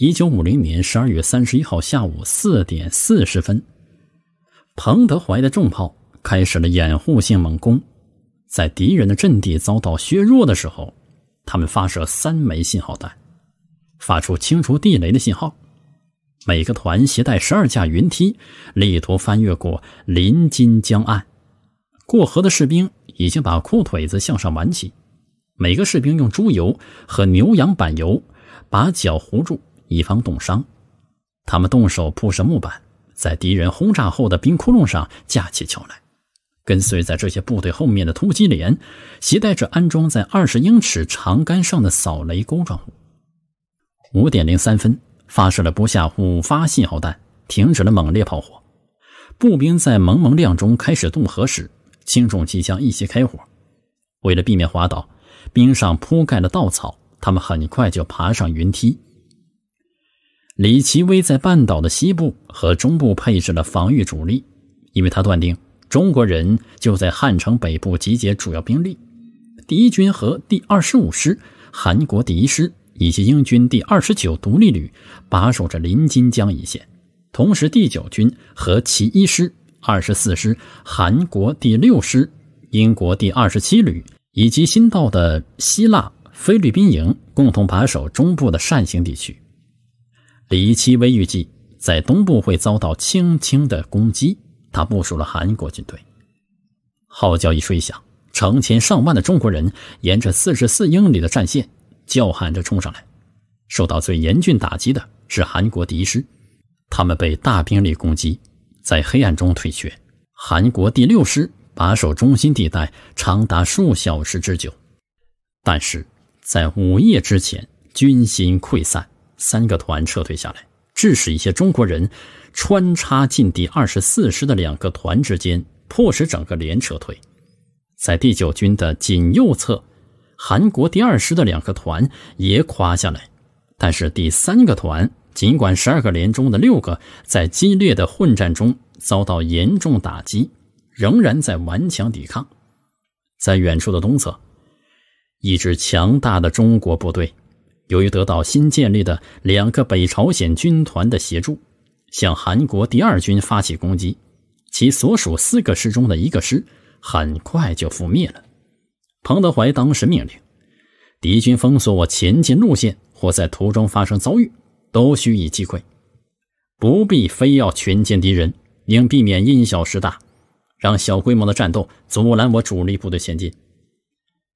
一九五零年十二月三十一号下午四点四十分，彭德怀的重炮开始了掩护性猛攻，在敌人的阵地遭到削弱的时候，他们发射三枚信号弹，发出清除地雷的信号。每个团携带十二架云梯，力图翻越过临津江岸。过河的士兵已经把裤腿子向上挽起，每个士兵用猪油和牛羊板油把脚糊住。以防冻伤，他们动手铺设木板，在敌人轰炸后的冰窟窿上架起桥来。跟随在这些部队后面的突击连，携带着安装在二十英尺长杆上的扫雷钩状物。五点零三分，发射了不下五发信号弹，停止了猛烈炮火。步兵在蒙蒙亮中开始渡河时，轻重机枪一起开火。为了避免滑倒，冰上铺盖了稻草，他们很快就爬上云梯。李奇微在半岛的西部和中部配置了防御主力，因为他断定中国人就在汉城北部集结主要兵力。第一军和第二十五师、韩国第一师以及英军第二十九独立旅把守着临津江一线，同时第九军和其一师、二十四师、韩国第六师、英国第二十七旅以及新到的希腊菲律宾营共同把守中部的扇形地区。李奇微预计在东部会遭到轻轻的攻击，他部署了韩国军队。号角一吹响，成千上万的中国人沿着四十四英里的战线叫喊着冲上来。受到最严峻打击的是韩国敌师，他们被大兵力攻击，在黑暗中退却。韩国第六师把守中心地带长达数小时之久，但是在午夜之前军心溃散。三个团撤退下来，致使一些中国人穿插进第二十四师的两个团之间，迫使整个连撤退。在第九军的仅右侧，韩国第二师的两个团也垮下来。但是第三个团，尽管十二个连中的六个在激烈的混战中遭到严重打击，仍然在顽强抵抗。在远处的东侧，一支强大的中国部队。由于得到新建立的两个北朝鲜军团的协助，向韩国第二军发起攻击，其所属四个师中的一个师很快就覆灭了。彭德怀当时命令：敌军封锁我前进路线，或在途中发生遭遇，都须以击溃，不必非要全歼敌人，应避免因小失大，让小规模的战斗阻拦我主力部队前进。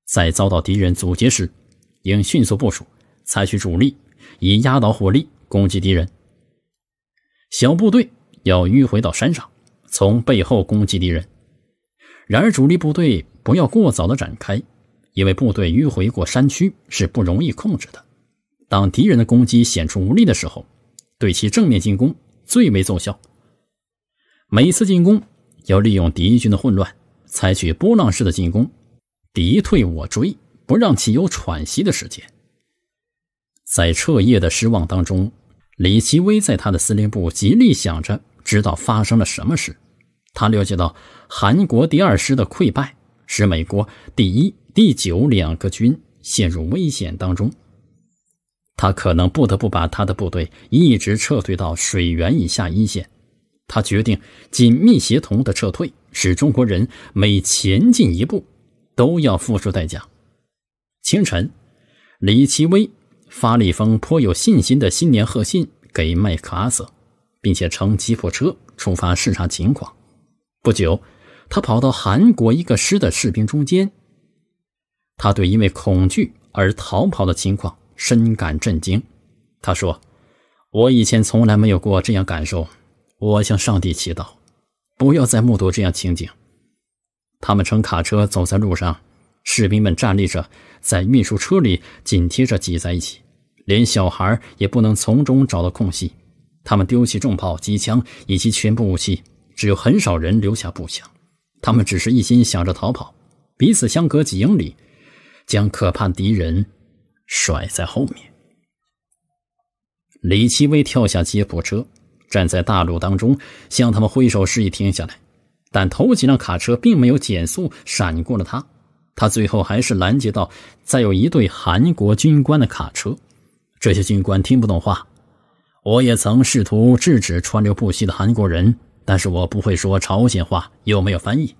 在遭到敌人阻截时，应迅速部署。采取主力以压倒火力攻击敌人，小部队要迂回到山上，从背后攻击敌人。然而，主力部队不要过早的展开，因为部队迂回过山区是不容易控制的。当敌人的攻击显出无力的时候，对其正面进攻最为奏效。每次进攻要利用敌军的混乱，采取波浪式的进攻，敌退我追，不让其有喘息的时间。在彻夜的失望当中，李奇微在他的司令部极力想着知道发生了什么事。他了解到韩国第二师的溃败，使美国第一、第九两个军陷入危险当中。他可能不得不把他的部队一直撤退到水源以下一线。他决定紧密协同的撤退，使中国人每前进一步都要付出代价。清晨，李奇微。发了一封颇有信心的新年贺信给麦克阿瑟，并且乘吉普车出发视察情况。不久，他跑到韩国一个师的士兵中间，他对因为恐惧而逃跑的情况深感震惊。他说：“我以前从来没有过这样感受。我向上帝祈祷，不要再目睹这样情景。”他们乘卡车走在路上，士兵们站立着，在运输车里紧贴着挤在一起。连小孩也不能从中找到空隙，他们丢弃重炮、机枪以及全部武器，只有很少人留下步枪。他们只是一心想着逃跑，彼此相隔几英里，将可怕敌人甩在后面。李奇微跳下吉普车，站在大路当中，向他们挥手示意停下来。但头几辆卡车并没有减速，闪过了他。他最后还是拦截到载有一队韩国军官的卡车。这些军官听不懂话，我也曾试图制止川流不息的韩国人，但是我不会说朝鲜话，又没有翻译，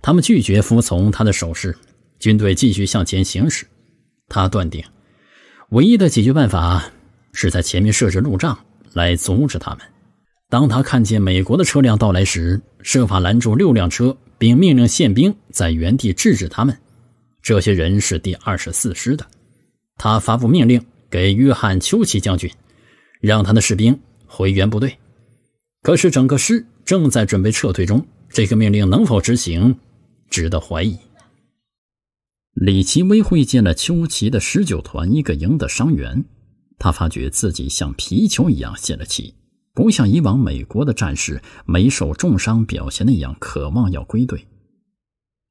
他们拒绝服从他的手势。军队继续向前行驶，他断定唯一的解决办法是在前面设置路障来阻止他们。当他看见美国的车辆到来时，设法拦住六辆车，并命令宪兵在原地制止他们。这些人是第二十四师的，他发布命令。给约翰·丘奇将军，让他的士兵回援部队。可是整个师正在准备撤退中，这个命令能否执行，值得怀疑。李奇微会见了丘奇的十九团一个营的伤员，他发觉自己像皮球一样泄了气，不像以往美国的战士没受重伤表现那样渴望要归队。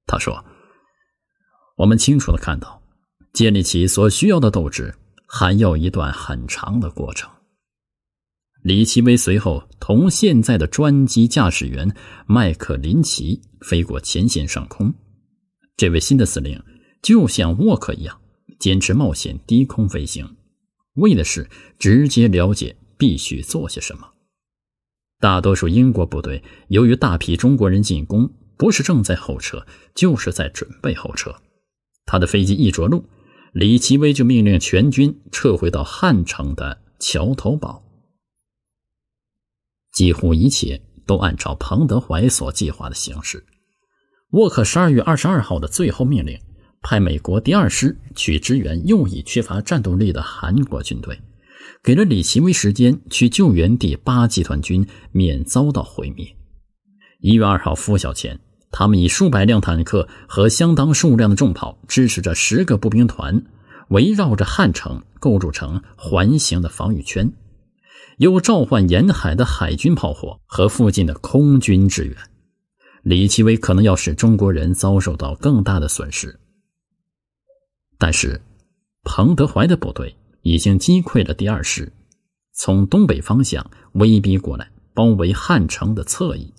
他说：“我们清楚的看到，建立起所需要的斗志。”还要一段很长的过程。李奇微随后同现在的专机驾驶员麦克林奇飞过前线上空。这位新的司令就像沃克一样，坚持冒险低空飞行，为的是直接了解必须做些什么。大多数英国部队由于大批中国人进攻，不是正在后撤，就是在准备后撤。他的飞机一着陆。李奇微就命令全军撤回到汉城的桥头堡，几乎一切都按照彭德怀所计划的行事。沃克十二月二十二号的最后命令，派美国第二师去支援右翼缺乏战斗力的韩国军队，给了李奇微时间去救援第八集团军，免遭到毁灭。一月二号拂晓前。他们以数百辆坦克和相当数量的重炮支持着十个步兵团，围绕着汉城构筑成环形的防御圈，又召唤沿海的海军炮火和附近的空军支援。李奇微可能要使中国人遭受到更大的损失，但是，彭德怀的部队已经击溃了第二师，从东北方向威逼过来，包围汉城的侧翼。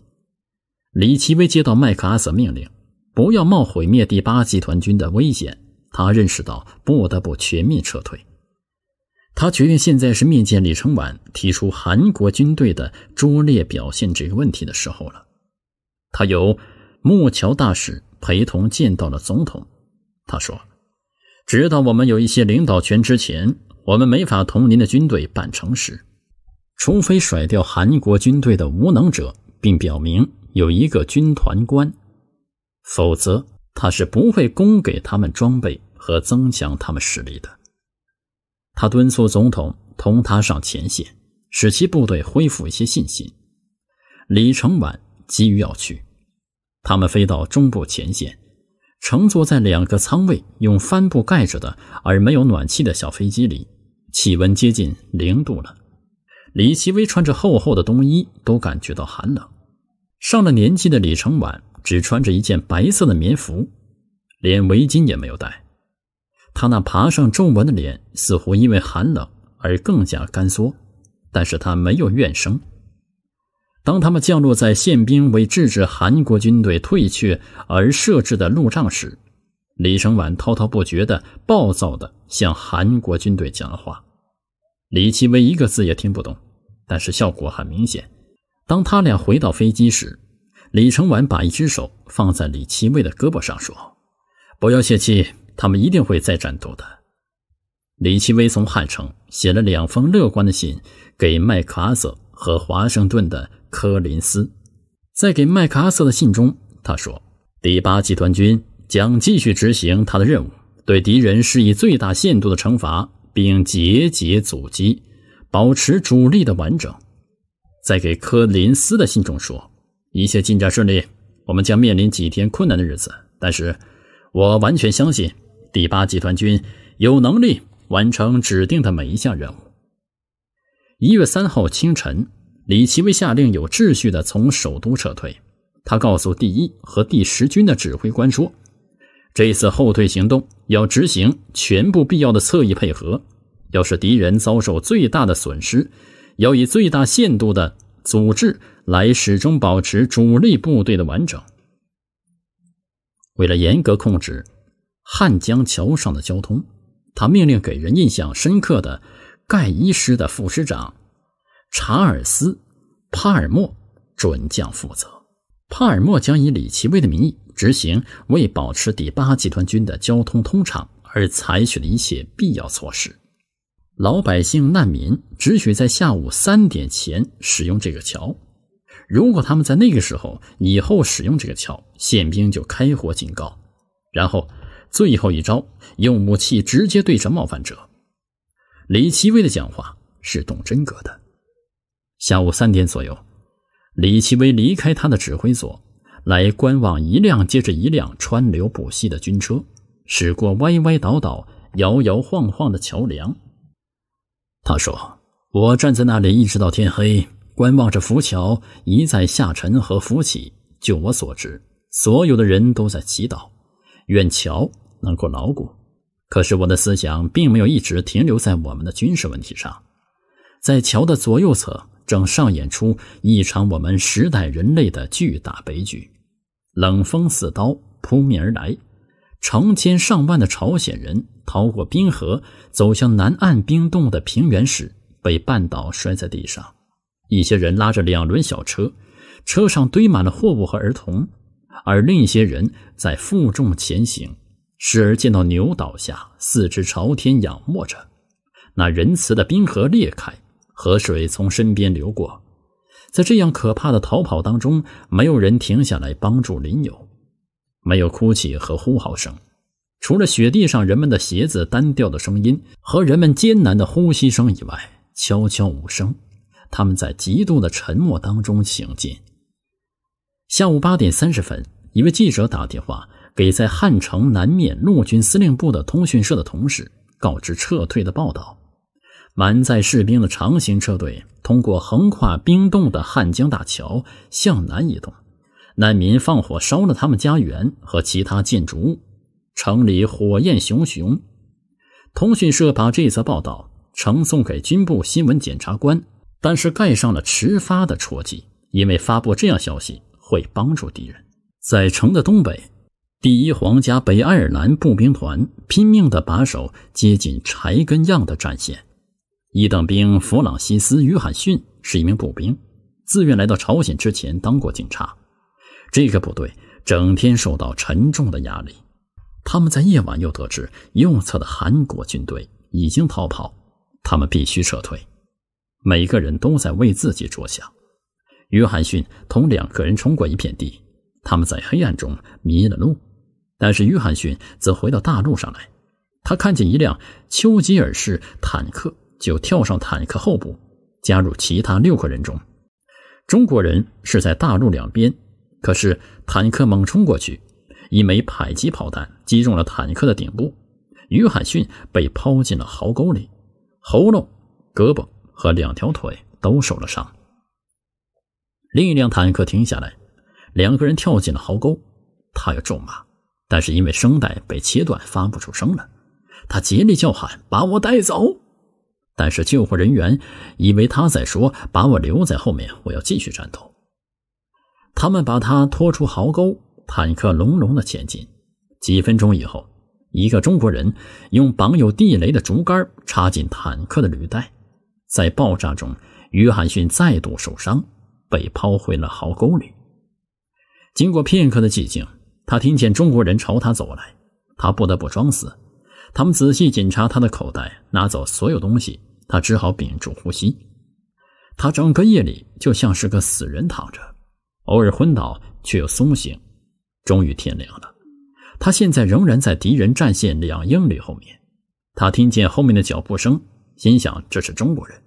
李奇微接到麦克阿瑟命令，不要冒毁灭第八集团军的危险。他认识到不得不全面撤退。他决定现在是面见李承晚，提出韩国军队的拙劣表现这个问题的时候了。他由木桥大使陪同见到了总统。他说：“直到我们有一些领导权之前，我们没法同您的军队办成事，除非甩掉韩国军队的无能者，并表明。”有一个军团官，否则他是不会供给他们装备和增强他们实力的。他敦促总统同他上前线，使其部队恢复一些信心。李承晚急于要去。他们飞到中部前线，乘坐在两个舱位用帆布盖着的、而没有暖气的小飞机里，气温接近零度了。李奇微穿着厚厚的冬衣，都感觉到寒冷。上了年纪的李承晚只穿着一件白色的棉服，连围巾也没有戴。他那爬上皱纹的脸似乎因为寒冷而更加干缩，但是他没有怨声。当他们降落在宪兵为制止韩国军队退却而设置的路障时，李承晚滔滔不绝的、暴躁的向韩国军队讲了话。李奇微一个字也听不懂，但是效果很明显。当他俩回到飞机时，李承晚把一只手放在李奇微的胳膊上，说：“不要泄气，他们一定会再战斗的。”李奇微从汉城写了两封乐观的信给麦克阿瑟和华盛顿的柯林斯。在给麦克阿瑟的信中，他说：“第八集团军将继续执行他的任务，对敌人施以最大限度的惩罚，并节节阻击，保持主力的完整。”在给柯林斯的信中说：“一切进展顺利，我们将面临几天困难的日子，但是我完全相信第八集团军有能力完成指定的每一项任务。”一月三号清晨，李奇微下令有秩序地从首都撤退。他告诉第一和第十军的指挥官说：“这次后退行动要执行全部必要的侧翼配合，要使敌人遭受最大的损失。”要以最大限度的组织来始终保持主力部队的完整。为了严格控制汉江桥上的交通，他命令给人印象深刻的盖伊师的副师长查尔斯·帕尔默准将负责。帕尔默将以李奇微的名义执行为保持第八集团军的交通通畅而采取的一切必要措施。老百姓难民只许在下午三点前使用这个桥，如果他们在那个时候以后使用这个桥，宪兵就开火警告，然后最后一招用武器直接对着冒犯者。李奇微的讲话是动真格的。下午三点左右，李奇微离开他的指挥所，来观望一辆接着一辆川流不息的军车，驶过歪歪倒倒、摇摇晃晃的桥梁。他说：“我站在那里，一直到天黑，观望着浮桥一再下沉和浮起。就我所知，所有的人都在祈祷，愿桥能够牢固。可是我的思想并没有一直停留在我们的军事问题上，在桥的左右侧正上演出一场我们时代人类的巨大悲剧。冷风似刀扑面而来。”成千上万的朝鲜人逃过冰河，走向南岸冰冻的平原时，被绊倒摔在地上。一些人拉着两轮小车，车上堆满了货物和儿童；而另一些人在负重前行。时而见到牛倒下，四肢朝天仰卧着；那仁慈的冰河裂开，河水从身边流过。在这样可怕的逃跑当中，没有人停下来帮助林友。没有哭泣和呼号声，除了雪地上人们的鞋子单调的声音和人们艰难的呼吸声以外，悄悄无声。他们在极度的沉默当中行进。下午八点三十分，一位记者打电话给在汉城南面陆军司令部的通讯社的同事，告知撤退的报道。满载士兵的长型车队通过横跨冰冻的汉江大桥，向南移动。难民放火烧了他们家园和其他建筑物，城里火焰熊熊。通讯社把这则报道呈送给军部新闻检察官，但是盖上了迟发的戳记，因为发布这样消息会帮助敌人。在城的东北，第一皇家北爱尔兰步兵团拼命地把守接近柴根样的战线。一等兵弗朗西斯·约翰逊是一名步兵，自愿来到朝鲜之前当过警察。这个部队整天受到沉重的压力，他们在夜晚又得知右侧的韩国军队已经逃跑，他们必须撤退。每个人都在为自己着想。约翰逊同两个人冲过一片地，他们在黑暗中迷了路，但是约翰逊则回到大路上来。他看见一辆丘吉尔式坦克，就跳上坦克后部，加入其他六个人中。中国人是在大路两边。可是坦克猛冲过去，一枚迫击炮弹击中了坦克的顶部，约翰逊被抛进了壕沟里，喉咙、胳膊和两条腿都受了伤。另一辆坦克停下来，两个人跳进了壕沟。他又咒骂，但是因为声带被切断，发不出声了。他竭力叫喊：“把我带走！”但是救护人员以为他在说：“把我留在后面，我要继续战斗。”他们把他拖出壕沟，坦克隆隆的前进。几分钟以后，一个中国人用绑有地雷的竹竿插进坦克的履带，在爆炸中，约翰逊再度受伤，被抛回了壕沟里。经过片刻的寂静，他听见中国人朝他走来，他不得不装死。他们仔细检查他的口袋，拿走所有东西。他只好屏住呼吸。他整个夜里就像是个死人躺着。偶尔昏倒，却又苏醒。终于天亮了，他现在仍然在敌人战线两英里后面。他听见后面的脚步声，心想这是中国人，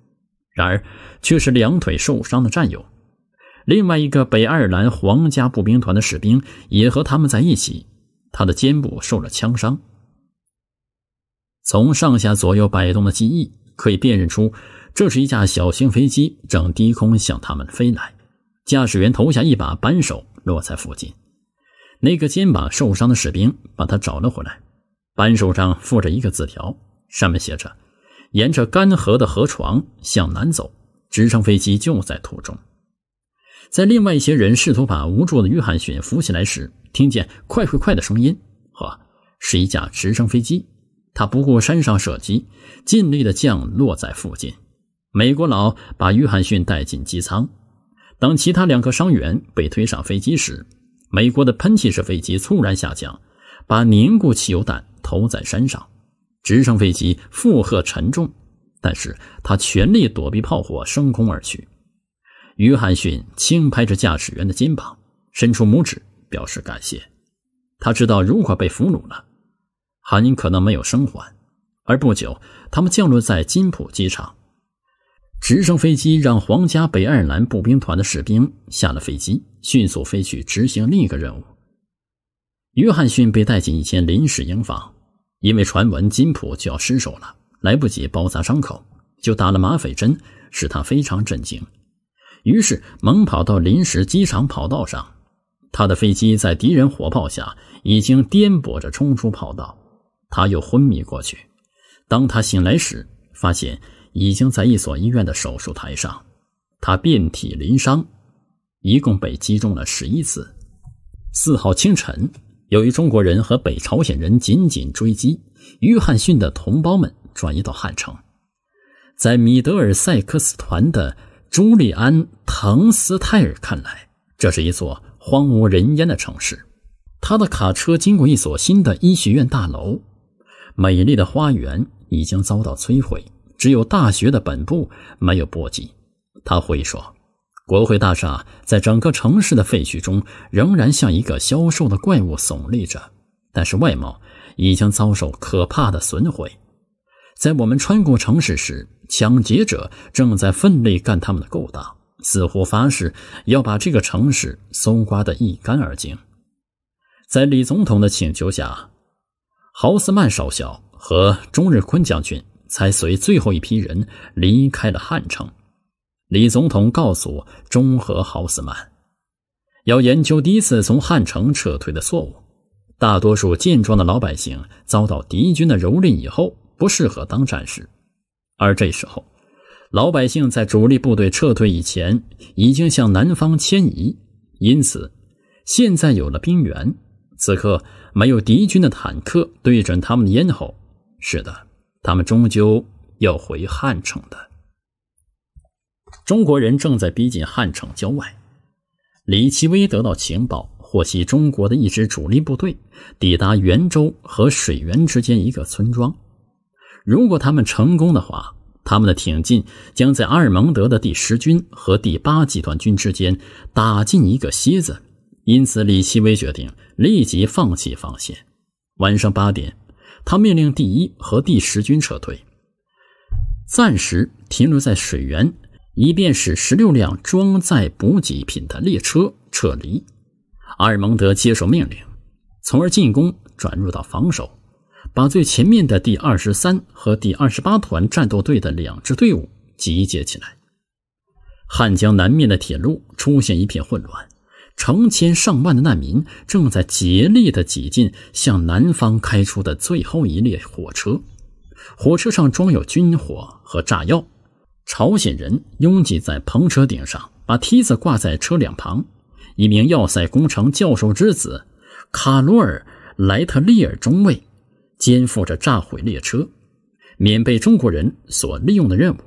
然而却是两腿受伤的战友。另外一个北爱尔兰皇家步兵团的士兵也和他们在一起，他的肩部受了枪伤。从上下左右摆动的机翼可以辨认出，这是一架小型飞机正低空向他们飞来。驾驶员投下一把扳手，落在附近。那个肩膀受伤的士兵把他找了回来。扳手上附着一个字条，上面写着：“沿着干涸的河床向南走，直升飞机就在途中。”在另外一些人试图把无助的约翰逊扶起来时，听见“快快快”的声音。呵，是一架直升飞机。他不顾山上射击，尽力的降落在附近。美国佬把约翰逊带进机舱。当其他两个伤员被推上飞机时，美国的喷气式飞机突然下降，把凝固汽油弹投在山上。直升飞机负荷沉重，但是他全力躲避炮火升空而去。约翰逊轻拍着驾驶员的肩膀，伸出拇指表示感谢。他知道如果被俘虏了，很可能没有生还。而不久，他们降落在金浦机场。直升飞机让皇家北爱尔兰步兵团的士兵下了飞机，迅速飞去执行另一个任务。约翰逊被带进一间临时营房，因为传闻金普就要失手了，来不及包扎伤口，就打了麻匪针，使他非常震惊。于是猛跑到临时机场跑道上，他的飞机在敌人火炮下已经颠簸着冲出跑道，他又昏迷过去。当他醒来时，发现。已经在一所医院的手术台上，他遍体鳞伤，一共被击中了十一次。四号清晨，由于中国人和北朝鲜人紧紧追击，约翰逊的同胞们转移到汉城。在米德尔塞克斯团的朱利安·唐斯泰尔看来，这是一座荒无人烟的城市。他的卡车经过一所新的医学院大楼，美丽的花园已经遭到摧毁。只有大学的本部没有波及，他回忆说：“国会大厦在整个城市的废墟中，仍然像一个消瘦的怪物耸立着，但是外貌已经遭受可怕的损毁。”在我们穿过城市时，抢劫者正在奋力干他们的勾当，似乎发誓要把这个城市搜刮的一干二净。在李总统的请求下，豪斯曼少校和钟日坤将军。才随最后一批人离开了汉城。李总统告诉中和豪斯曼，要研究第一次从汉城撤退的错误。大多数健壮的老百姓遭到敌军的蹂躏以后，不适合当战士。而这时候，老百姓在主力部队撤退以前，已经向南方迁移。因此，现在有了兵源。此刻没有敌军的坦克对准他们的咽喉。是的。他们终究要回汉城的。中国人正在逼近汉城郊外。李奇微得到情报，获悉中国的一支主力部队抵达元州和水源之间一个村庄。如果他们成功的话，他们的挺进将在阿尔蒙德的第十军和第八集团军之间打进一个楔子。因此，李奇微决定立即放弃防线。晚上八点。他命令第一和第十军撤退，暂时停留在水源，以便使十六辆装载补给品的列车撤离。阿尔蒙德接受命令，从而进攻转入到防守，把最前面的第二十三和第二十八团战斗队的两支队伍集结起来。汉江南面的铁路出现一片混乱。成千上万的难民正在竭力地挤进向南方开出的最后一列火车，火车上装有军火和炸药。朝鲜人拥挤在篷车顶上，把梯子挂在车两旁。一名要塞工程教授之子，卡罗尔·莱特利尔中尉，肩负着炸毁列车、免被中国人所利用的任务。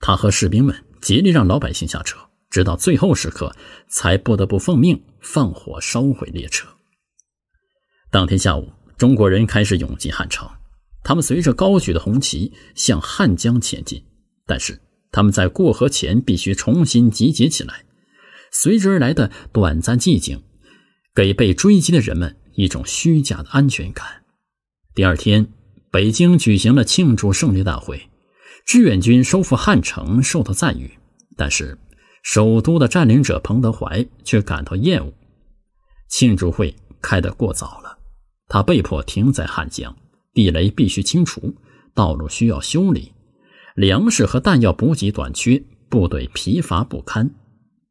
他和士兵们竭力让老百姓下车。直到最后时刻，才不得不奉命放火烧毁列车。当天下午，中国人开始涌进汉城，他们随着高举的红旗向汉江前进。但是他们在过河前必须重新集结起来。随之而来的短暂寂静，给被追击的人们一种虚假的安全感。第二天，北京举行了庆祝胜利大会，志愿军收复汉城受到赞誉。但是。首都的占领者彭德怀却感到厌恶，庆祝会开得过早了。他被迫停在汉江，地雷必须清除，道路需要修理，粮食和弹药补给短缺，部队疲乏不堪。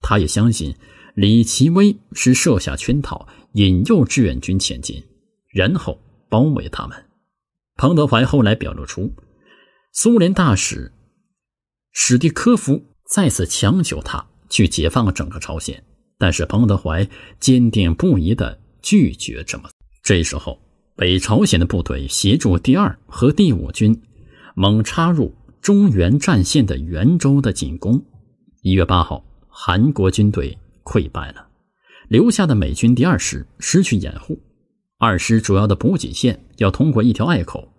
他也相信李奇微是设下圈套，引诱志愿军前进，然后包围他们。彭德怀后来表露出，苏联大使史蒂科夫。再次强求他去解放整个朝鲜，但是彭德怀坚定不移地拒绝这么。这时候，北朝鲜的部队协助第二和第五军，猛插入中原战线的袁州的进攻。一月八号，韩国军队溃败了，留下的美军第二师失去掩护，二师主要的补给线要通过一条隘口。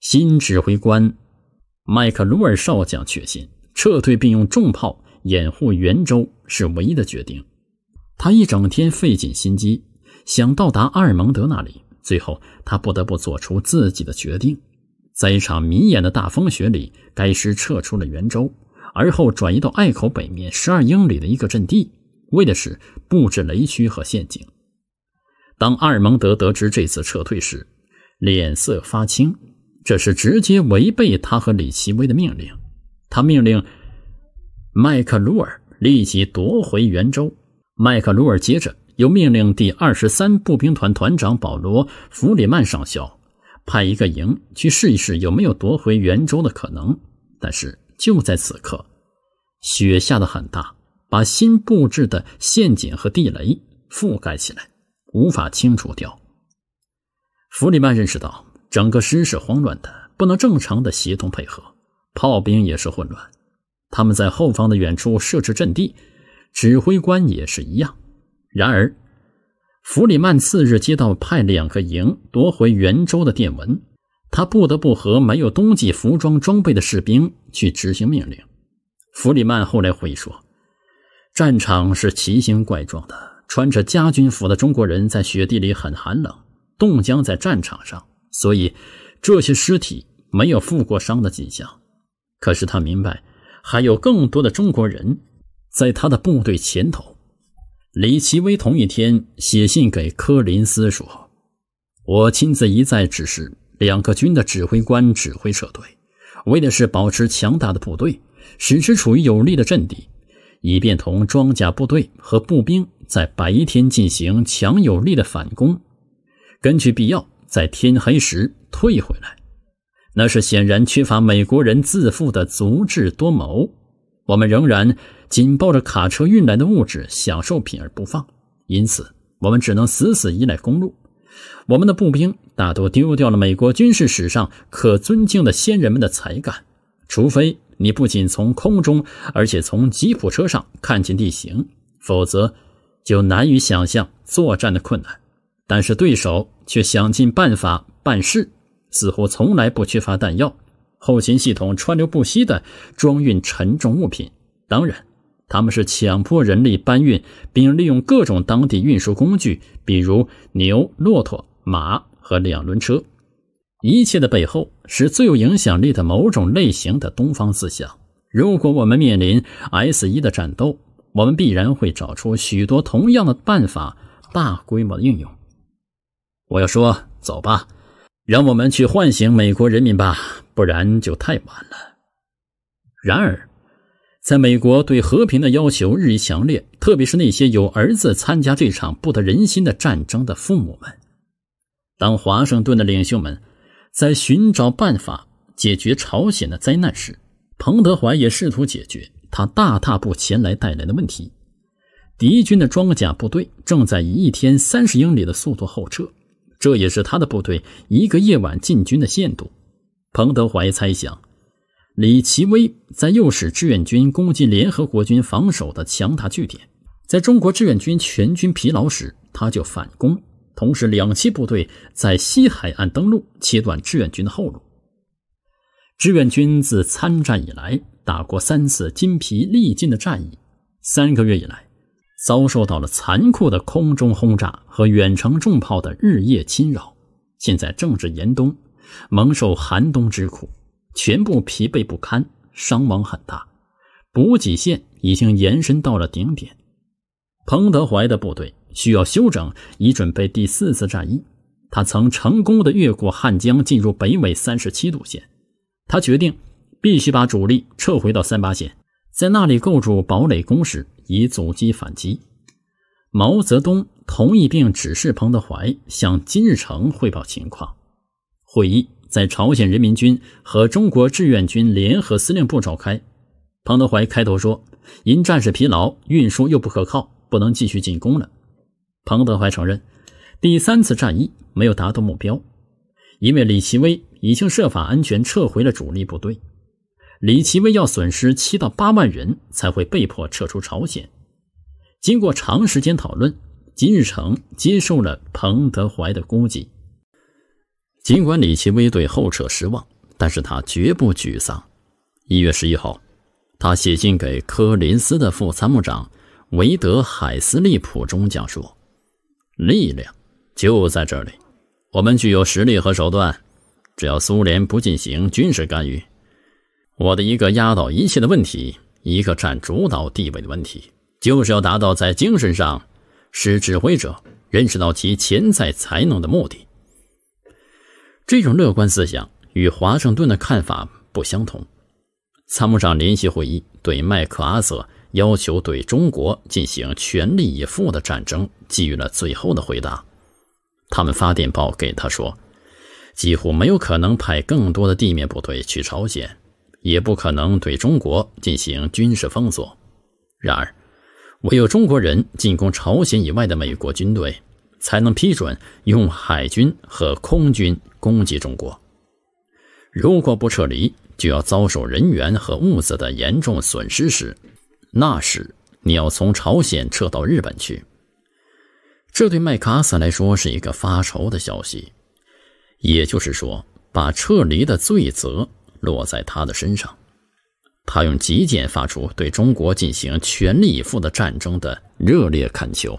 新指挥官麦克卢尔少将确信。撤退并用重炮掩护圆周是唯一的决定。他一整天费尽心机，想到达阿尔蒙德那里。最后，他不得不做出自己的决定。在一场迷眼的大风雪里，该师撤出了圆周，而后转移到隘口北面十二英里的一个阵地，为的是布置雷区和陷阱。当阿尔蒙德得知这次撤退时，脸色发青。这是直接违背他和李奇微的命令。他命令麦克卢尔立即夺回圆周。麦克卢尔接着又命令第二十三步兵团团长保罗·弗里曼上校，派一个营去试一试有没有夺回圆周的可能。但是就在此刻，雪下的很大，把新布置的陷阱和地雷覆盖起来，无法清除掉。弗里曼认识到，整个师是慌乱的，不能正常的协同配合。炮兵也是混乱，他们在后方的远处设置阵地，指挥官也是一样。然而，弗里曼次日接到派两个营夺回圆周的电文，他不得不和没有冬季服装装备的士兵去执行命令。弗里曼后来回忆说：“战场是奇形怪状的，穿着家军服的中国人在雪地里很寒冷，冻僵在战场上，所以这些尸体没有负过伤的迹象。”可是他明白，还有更多的中国人，在他的部队前头。李奇微同一天写信给柯林斯说：“我亲自一再指示两个军的指挥官指挥撤退，为的是保持强大的部队，使之处于有利的阵地，以便同装甲部队和步兵在白天进行强有力的反攻，根据必要，在天黑时退回来。”那是显然缺乏美国人自负的足智多谋。我们仍然紧抱着卡车运来的物质、享受品而不放，因此我们只能死死依赖公路。我们的步兵大多丢掉了美国军事史上可尊敬的先人们的才干。除非你不仅从空中，而且从吉普车上看见地形，否则就难以想象作战的困难。但是对手却想尽办法办事。似乎从来不缺乏弹药，后勤系统川流不息的装运沉重物品。当然，他们是强迫人力搬运，并利用各种当地运输工具，比如牛、骆驼、马和两轮车。一切的背后是最有影响力的某种类型的东方思想。如果我们面临 S 一的战斗，我们必然会找出许多同样的办法，大规模的应用。我要说，走吧。让我们去唤醒美国人民吧，不然就太晚了。然而，在美国对和平的要求日益强烈，特别是那些有儿子参加这场不得人心的战争的父母们，当华盛顿的领袖们在寻找办法解决朝鲜的灾难时，彭德怀也试图解决他大踏步前来带来的问题。敌军的装甲部队正在以一天三十英里的速度后撤。这也是他的部队一个夜晚进军的限度。彭德怀猜想，李奇微在诱使志愿军攻击联合国军防守的强大据点，在中国志愿军全军疲劳时，他就反攻，同时两栖部队在西海岸登陆，切断志愿军的后路。志愿军自参战以来，打过三次筋疲力尽的战役，三个月以来。遭受到了残酷的空中轰炸和远程重炮的日夜侵扰，现在正值严冬，蒙受寒冬之苦，全部疲惫不堪，伤亡很大，补给线已经延伸到了顶点。彭德怀的部队需要休整，以准备第四次战役。他曾成功的越过汉江，进入北纬三十七度线。他决定必须把主力撤回到三八线，在那里构筑堡垒工事。以阻击反击，毛泽东同意并指示彭德怀向金日成汇报情况。会议在朝鲜人民军和中国志愿军联合司令部召开。彭德怀开头说：“因战事疲劳，运输又不可靠，不能继续进攻了。”彭德怀承认，第三次战役没有达到目标，因为李奇微已经设法安全撤回了主力部队。李奇微要损失七到八万人，才会被迫撤出朝鲜。经过长时间讨论，金日成接受了彭德怀的估计。尽管李奇微对后撤失望，但是他绝不沮丧。一月十一号，他写信给柯林斯的副参谋长韦德·海斯利普中将说：“力量就在这里，我们具有实力和手段，只要苏联不进行军事干预。”我的一个压倒一切的问题，一个占主导地位的问题，就是要达到在精神上使指挥者认识到其潜在才能的目的。这种乐观思想与华盛顿的看法不相同。参谋长联席会议对麦克阿瑟要求对中国进行全力以赴的战争给予了最后的回答。他们发电报给他说，几乎没有可能派更多的地面部队去朝鲜。也不可能对中国进行军事封锁。然而，唯有中国人进攻朝鲜以外的美国军队，才能批准用海军和空军攻击中国。如果不撤离，就要遭受人员和物资的严重损失时，那时你要从朝鲜撤到日本去。这对麦克阿瑟来说是一个发愁的消息，也就是说，把撤离的罪责。落在他的身上，他用极简发出对中国进行全力以赴的战争的热烈恳求。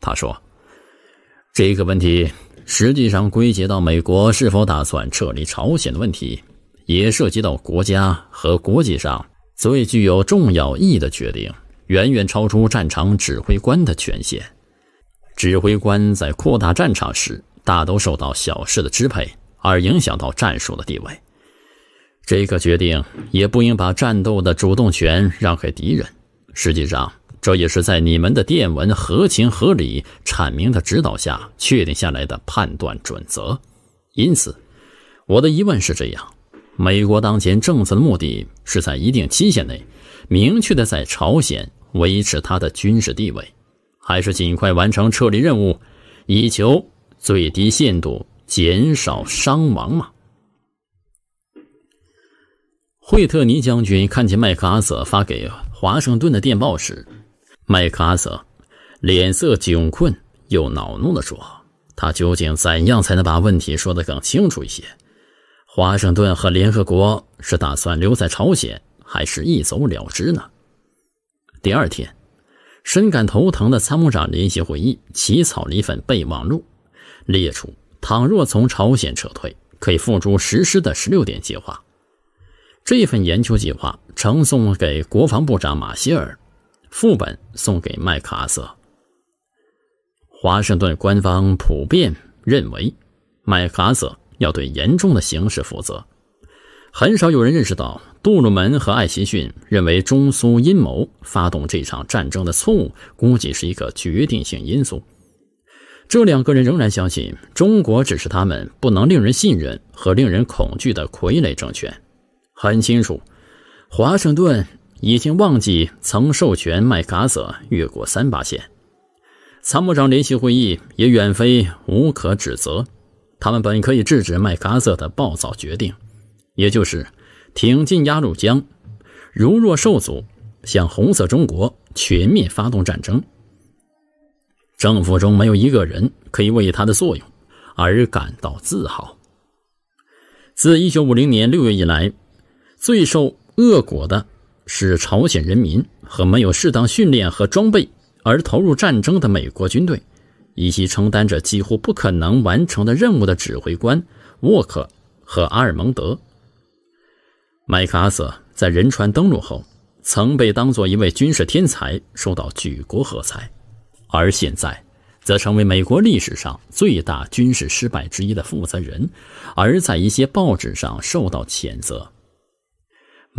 他说：“这个问题实际上归结到美国是否打算撤离朝鲜的问题，也涉及到国家和国际上最具有重要意义的决定，远远超出战场指挥官的权限。指挥官在扩大战场时，大都受到小事的支配，而影响到战术的地位。”这个决定也不应把战斗的主动权让给敌人。实际上，这也是在你们的电文合情合理阐明的指导下确定下来的判断准则。因此，我的疑问是这样：美国当前政策的目的，是在一定期限内明确的在朝鲜维持它的军事地位，还是尽快完成撤离任务，以求最低限度减少伤亡吗？惠特尼将军看见麦克阿瑟发给华盛顿的电报时，麦克阿瑟脸色窘困又恼怒地说：“他究竟怎样才能把问题说得更清楚一些？华盛顿和联合国是打算留在朝鲜，还是一走了之呢？”第二天，深感头疼的参谋长联席会议起草了一份备忘录，列出倘若从朝鲜撤退可以付诸实施的十六点计划。这份研究计划呈送给国防部长马歇尔，副本送给麦卡瑟。华盛顿官方普遍认为，麦卡瑟要对严重的形势负责。很少有人认识到，杜鲁门和艾奇逊认为中苏阴谋发动这场战争的错误估计是一个决定性因素。这两个人仍然相信，中国只是他们不能令人信任和令人恐惧的傀儡政权。很清楚，华盛顿已经忘记曾授权麦克阿瑟越过三八线。参谋长联席会议也远非无可指责，他们本可以制止麦克阿瑟的暴躁决定，也就是挺进鸭绿江。如若受阻，向红色中国全面发动战争，政府中没有一个人可以为他的作用而感到自豪。自一九五零年六月以来。最受恶果的是朝鲜人民和没有适当训练和装备而投入战争的美国军队，以及承担着几乎不可能完成的任务的指挥官沃克和阿尔蒙德。麦克阿瑟在仁川登陆后，曾被当作一位军事天才受到举国喝彩，而现在则成为美国历史上最大军事失败之一的负责人，而在一些报纸上受到谴责。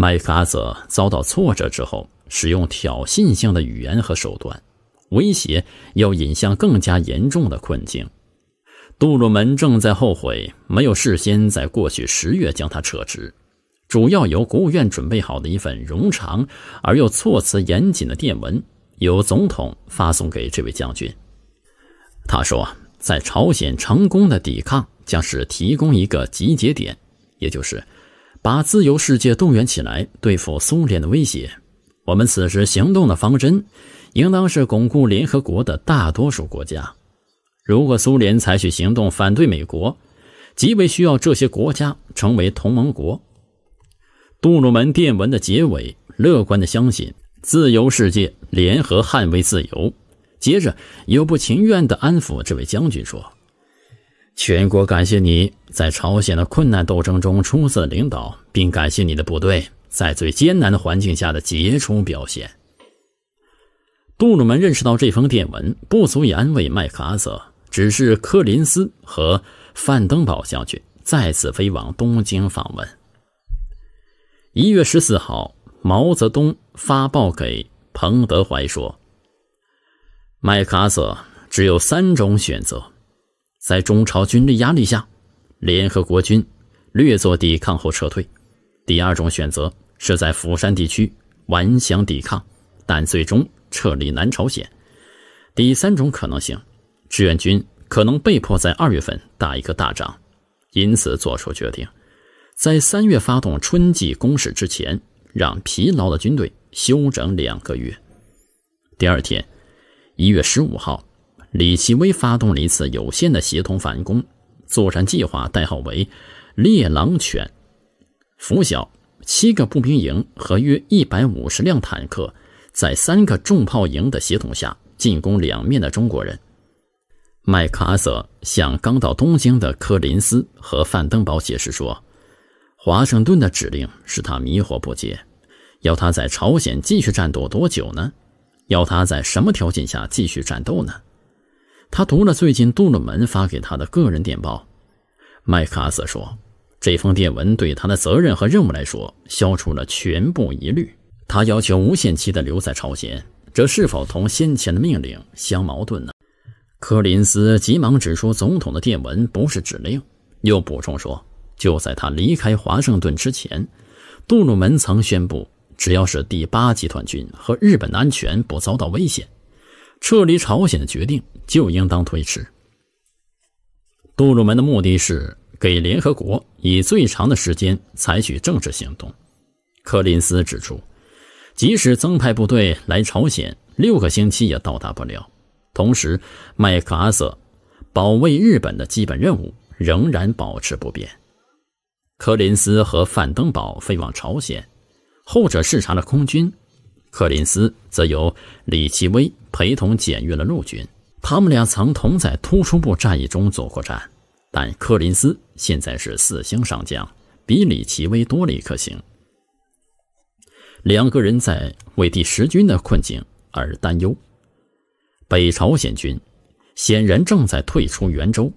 麦克阿瑟遭到挫折之后，使用挑衅性的语言和手段，威胁要引向更加严重的困境。杜鲁门正在后悔没有事先在过去十月将他撤职。主要由国务院准备好的一份冗长而又措辞严谨的电文，由总统发送给这位将军。他说，在朝鲜成功的抵抗将是提供一个集结点，也就是。把自由世界动员起来，对付苏联的威胁。我们此时行动的方针，应当是巩固联合国的大多数国家。如果苏联采取行动反对美国，极为需要这些国家成为同盟国。杜鲁门电文的结尾，乐观的相信自由世界联合捍卫自由，接着又不情愿地安抚这位将军说。全国感谢你在朝鲜的困难斗争中出色的领导，并感谢你的部队在最艰难的环境下的杰出表现。杜鲁门认识到这封电文不足以安慰麦克阿瑟，只是柯林斯和范登堡将军再次飞往东京访问。一月十四号，毛泽东发报给彭德怀说：“麦克阿瑟只有三种选择。”在中朝军力压力下，联合国军略作抵抗后撤退。第二种选择是在釜山地区顽强抵抗，但最终撤离南朝鲜。第三种可能性，志愿军可能被迫在二月份打一个大仗，因此做出决定，在三月发动春季攻势之前，让疲劳的军队休整两个月。第二天，一月十五号。李奇微发动了一次有限的协同反攻，作战计划代号为“猎狼犬”。拂晓，七个步兵营和约一百五十辆坦克，在三个重炮营的协同下，进攻两面的中国人。麦克阿瑟向刚到东京的柯林斯和范登堡解释说：“华盛顿的指令使他迷惑不解，要他在朝鲜继续战斗多久呢？要他在什么条件下继续战斗呢？”他读了最近杜鲁门发给他的个人电报，麦克阿瑟说：“这封电文对他的责任和任务来说，消除了全部疑虑。”他要求无限期的留在朝鲜，这是否同先前的命令相矛盾呢？柯林斯急忙指出，总统的电文不是指令，又补充说：“就在他离开华盛顿之前，杜鲁门曾宣布，只要是第八集团军和日本的安全不遭到危险，撤离朝鲜的决定。”就应当推迟。杜鲁门的目的是给联合国以最长的时间采取政治行动。柯林斯指出，即使增派部队来朝鲜，六个星期也到达不了。同时，麦克阿瑟保卫日本的基本任务仍然保持不变。柯林斯和范登堡飞往朝鲜，后者视察了空军；柯林斯则由李奇微陪同检阅了陆军。他们俩曾同在突出部战役中做过战，但柯林斯现在是四星上将，比李奇微多了一颗星。两个人在为第十军的困境而担忧。北朝鲜军显然正在退出元州。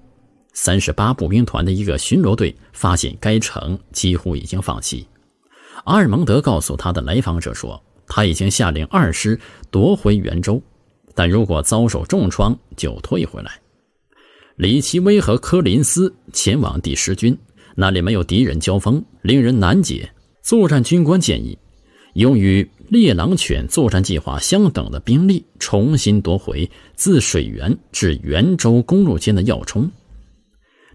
三十八步兵团的一个巡逻队发现该城几乎已经放弃。阿尔蒙德告诉他的来访者说，他已经下令二师夺回元州。但如果遭受重创，就退回来。李奇微和柯林斯前往第十军，那里没有敌人交锋，令人难解。作战军官建议，用与猎狼犬作战计划相等的兵力，重新夺回自水源至圆州公路间的要冲。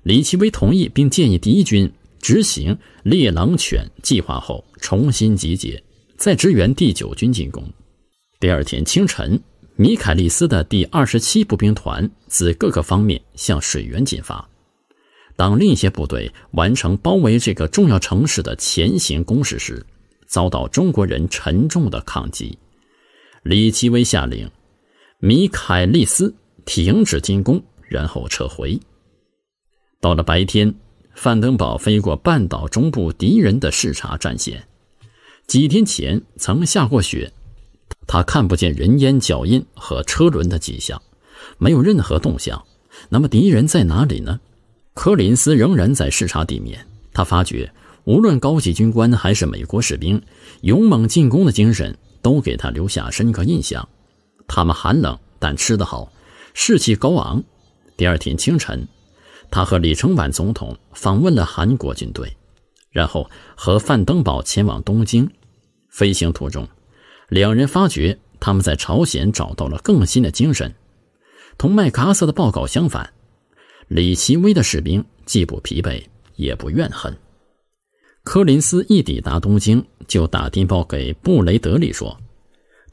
李奇微同意，并建议第一军执行猎狼犬计划后，重新集结，再支援第九军进攻。第二天清晨。米凯利斯的第二十七步兵团自各个方面向水源进发。当另一些部队完成包围这个重要城市的前行攻势时，遭到中国人沉重的抗击。李奇微下令，米凯利斯停止进攻，然后撤回。到了白天，范登堡飞过半岛中部敌人的视察战线。几天前曾下过雪。他看不见人烟、脚印和车轮的迹象，没有任何动向。那么敌人在哪里呢？柯林斯仍然在视察地面。他发觉，无论高级军官还是美国士兵，勇猛进攻的精神都给他留下深刻印象。他们寒冷，但吃得好，士气高昂。第二天清晨，他和李承晚总统访问了韩国军队，然后和范登堡前往东京。飞行途中。两人发觉，他们在朝鲜找到了更新的精神。同麦克阿瑟的报告相反，李奇微的士兵既不疲惫，也不怨恨。柯林斯一抵达东京，就打电报给布雷德利说：“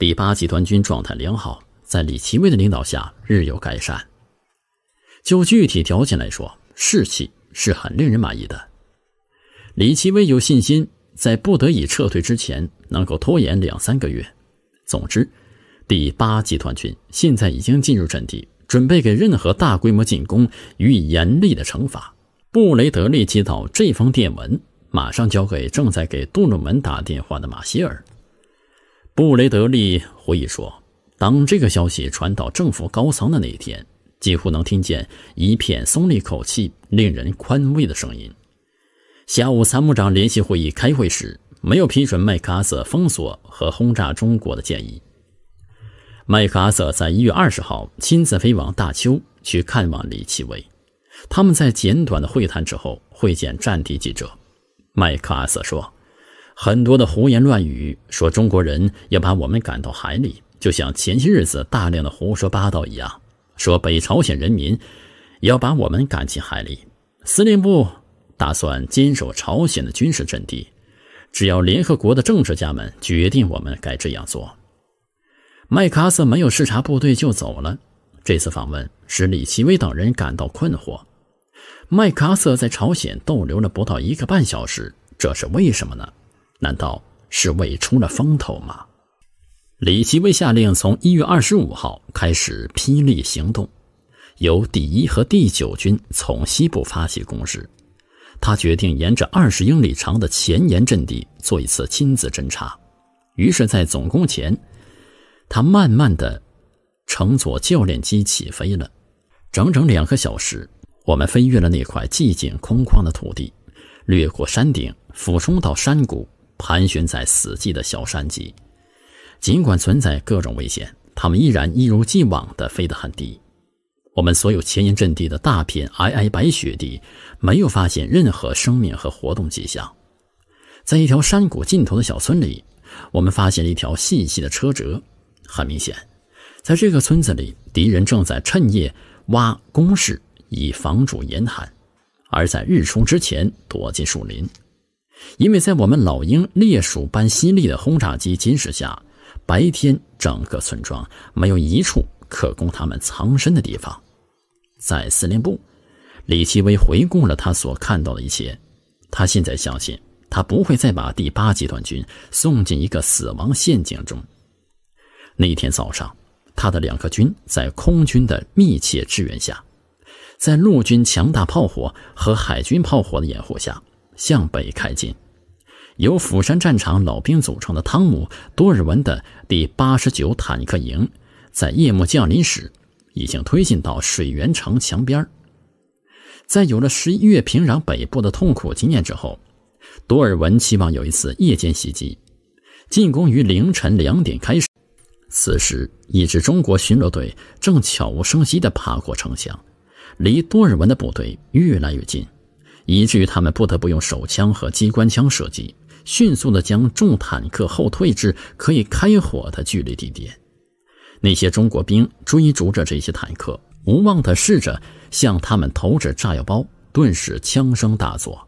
第八集团军状态良好，在李奇微的领导下日有改善。就具体条件来说，士气是很令人满意的。李奇微有信心。”在不得已撤退之前，能够拖延两三个月。总之，第八集团军现在已经进入阵地，准备给任何大规模进攻予以严厉的惩罚。布雷德利接到这封电文，马上交给正在给杜鲁门打电话的马歇尔。布雷德利回忆说：“当这个消息传到政府高层的那一天，几乎能听见一片松了一口气、令人宽慰的声音。”下午，参谋长联席会议开会时，没有批准麦克阿瑟封锁和轰炸中国的建议。麦克阿瑟在一月二十号亲自飞往大邱去看望李奇微。他们在简短的会谈之后会见战地记者。麦克阿瑟说：“很多的胡言乱语，说中国人要把我们赶到海里，就像前些日子大量的胡说八道一样，说北朝鲜人民要把我们赶进海里。”司令部。打算坚守朝鲜的军事阵地，只要联合国的政治家们决定我们该这样做。麦克阿瑟没有视察部队就走了。这次访问使李奇微等人感到困惑。麦克阿瑟在朝鲜逗留了不到一个半小时，这是为什么呢？难道是为出了风头吗？李奇微下令从一月二十五号开始“霹雳行动”，由第一和第九军从西部发起攻势。他决定沿着二十英里长的前沿阵地做一次亲自侦察。于是，在总攻前，他慢慢的乘坐教练机起飞了。整整两个小时，我们飞越了那块寂静空旷的土地，掠过山顶，俯冲到山谷，盘旋在死寂的小山脊。尽管存在各种危险，他们依然一如既往的飞得很低。我们所有前沿阵地的大片皑皑白雪地，没有发现任何生命和活动迹象。在一条山谷尽头的小村里，我们发现了一条细细的车辙。很明显，在这个村子里，敌人正在趁夜挖工事，以防住严寒，而在日出之前躲进树林。因为在我们老鹰猎鼠般犀利的轰炸机监视下，白天整个村庄没有一处可供他们藏身的地方。在司令部，李奇微回顾了他所看到的一切。他现在相信，他不会再把第八集团军送进一个死亡陷阱中。那天早上，他的两个军在空军的密切支援下，在陆军强大炮火和海军炮火的掩护下，向北开进。由釜山战场老兵组成的汤姆·多尔文的第八十九坦克营，在夜幕降临时。已经推进到水源城墙边在有了十一月平壤北部的痛苦经验之后，多尔文期望有一次夜间袭击，进攻于凌晨两点开始。此时，一支中国巡逻队正悄无声息地爬过城墙，离多尔文的部队越来越近，以至于他们不得不用手枪和机关枪射击，迅速地将重坦克后退至可以开火的距离地点。那些中国兵追逐着这些坦克，无望地试着向他们投掷炸药包。顿时枪声大作，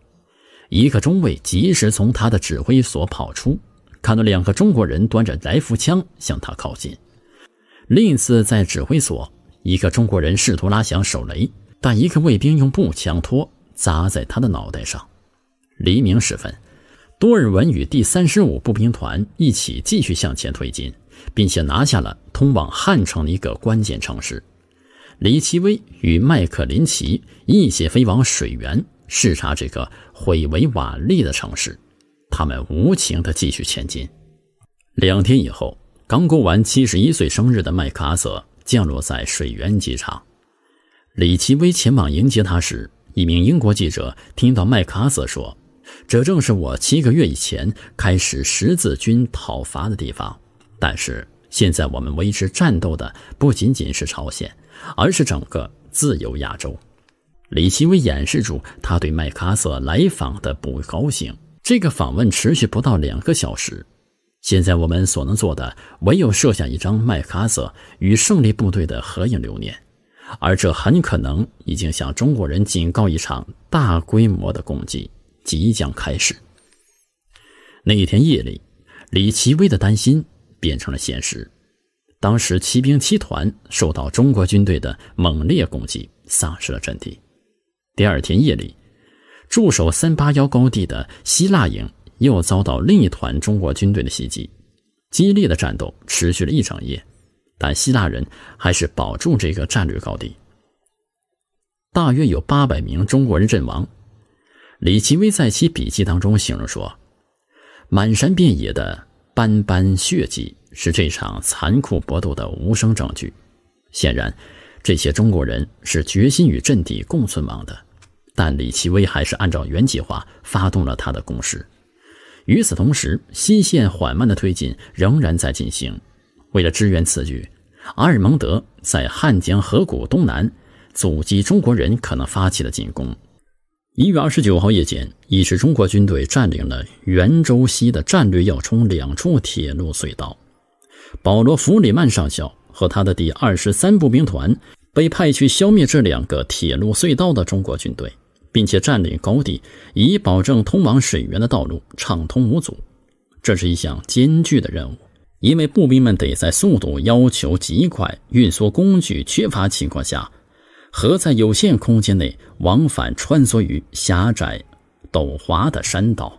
一个中尉及时从他的指挥所跑出，看到两个中国人端着来福枪向他靠近。另一次在指挥所，一个中国人试图拉响手雷，但一个卫兵用步枪托砸在他的脑袋上。黎明时分，多尔文与第三十五步兵团一起继续向前推进。并且拿下了通往汉城的一个关键城市。李奇微与麦克林奇一起飞往水源，视察这个毁为瓦砾的城市。他们无情地继续前进。两天以后，刚过完七十一岁生日的麦克阿瑟降落在水源机场。李奇微前往迎接他时，一名英国记者听到麦克阿瑟说：“这正是我七个月以前开始十字军讨伐的地方。”但是现在我们维持战斗的不仅仅是朝鲜，而是整个自由亚洲。李奇微掩饰住他对麦克阿瑟来访的不高兴。这个访问持续不到两个小时。现在我们所能做的，唯有设下一张麦克阿瑟与胜利部队的合影留念，而这很可能已经向中国人警告：一场大规模的攻击即将开始。那一天夜里，李奇微的担心。变成了现实。当时骑兵七团受到中国军队的猛烈攻击，丧失了阵地。第二天夜里，驻守三八幺高地的希腊营又遭到另一团中国军队的袭击。激烈的战斗持续了一整夜，但希腊人还是保住这个战略高地。大约有八百名中国人阵亡。李奇微在其笔记当中形容说：“满山遍野的。”斑斑血迹是这场残酷搏斗的无声证据。显然，这些中国人是决心与阵地共存亡的。但李奇微还是按照原计划发动了他的攻势。与此同时，西线缓慢的推进仍然在进行。为了支援此举，阿尔蒙德在汉江河谷东南阻击中国人可能发起的进攻。一月二十九号夜间，已是中国军队占领了元州西的战略要冲两处铁路隧道。保罗·弗里曼上校和他的第二十三步兵团被派去消灭这两个铁路隧道的中国军队，并且占领高地，以保证通往水源的道路畅通无阻。这是一项艰巨的任务，因为步兵们得在速度要求极快、运输工具缺乏情况下。和在有限空间内往返穿梭于狭窄、陡滑的山道，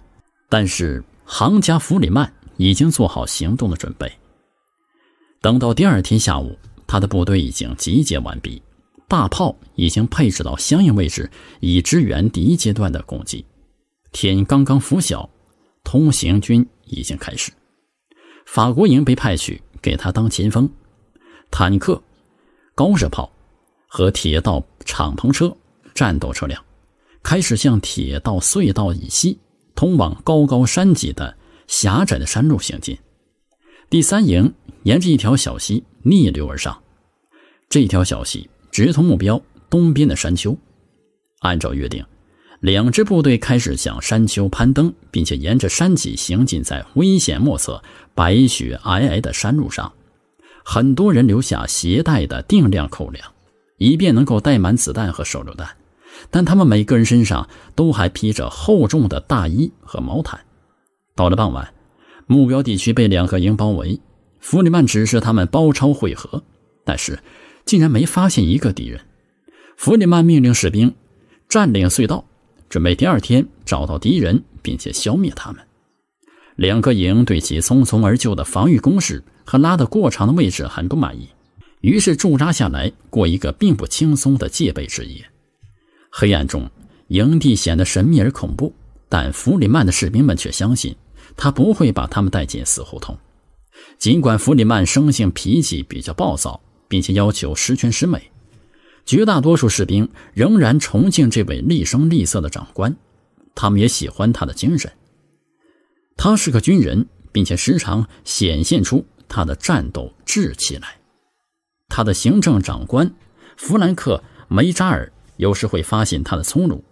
但是行家弗里曼已经做好行动的准备。等到第二天下午，他的部队已经集结完毕，大炮已经配置到相应位置，以支援第一阶段的攻击。天刚刚拂晓，通行军已经开始。法国营被派去给他当前锋，坦克、高射炮。和铁道敞篷车战斗车辆开始向铁道隧道以西、通往高高山脊的狭窄的山路行进。第三营沿着一条小溪逆流而上，这条小溪直通目标东边的山丘。按照约定，两支部队开始向山丘攀登，并且沿着山脊行进在危险莫测、白雪皑皑的山路上。很多人留下携带的定量口粮。以便能够带满子弹和手榴弹，但他们每个人身上都还披着厚重的大衣和毛毯。到了傍晚，目标地区被两个营包围。弗里曼指示他们包抄汇合，但是竟然没发现一个敌人。弗里曼命令士兵占领隧道，准备第二天找到敌人并且消灭他们。两个营对其匆匆而就的防御工事和拉得过长的位置很不满意。于是驻扎下来，过一个并不轻松的戒备之夜。黑暗中，营地显得神秘而恐怖，但弗里曼的士兵们却相信他不会把他们带进死胡同。尽管弗里曼生性脾气比较暴躁，并且要求十全十美，绝大多数士兵仍然崇敬这位厉声厉色的长官，他们也喜欢他的精神。他是个军人，并且时常显现出他的战斗志气来。他的行政长官弗兰克·梅扎尔有时会发现他的粗鲁，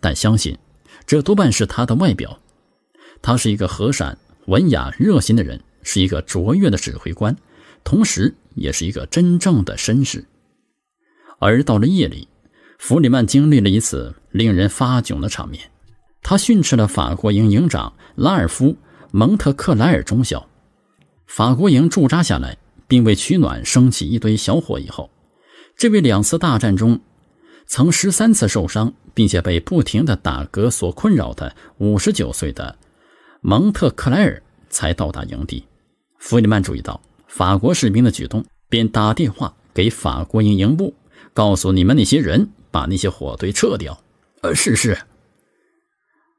但相信这多半是他的外表。他是一个和善、文雅、热心的人，是一个卓越的指挥官，同时也是一个真正的绅士。而到了夜里，弗里曼经历了一次令人发窘的场面。他训斥了法国营营长拉尔夫·蒙特克莱尔中校。法国营驻扎下来。并为取暖升起一堆小火以后，这位两次大战中曾十三次受伤，并且被不停的打嗝所困扰的五十九岁的蒙特克莱尔才到达营地。弗里曼注意到法国士兵的举动，便打电话给法国营营部，告诉你们那些人把那些火堆撤掉。呃，是是。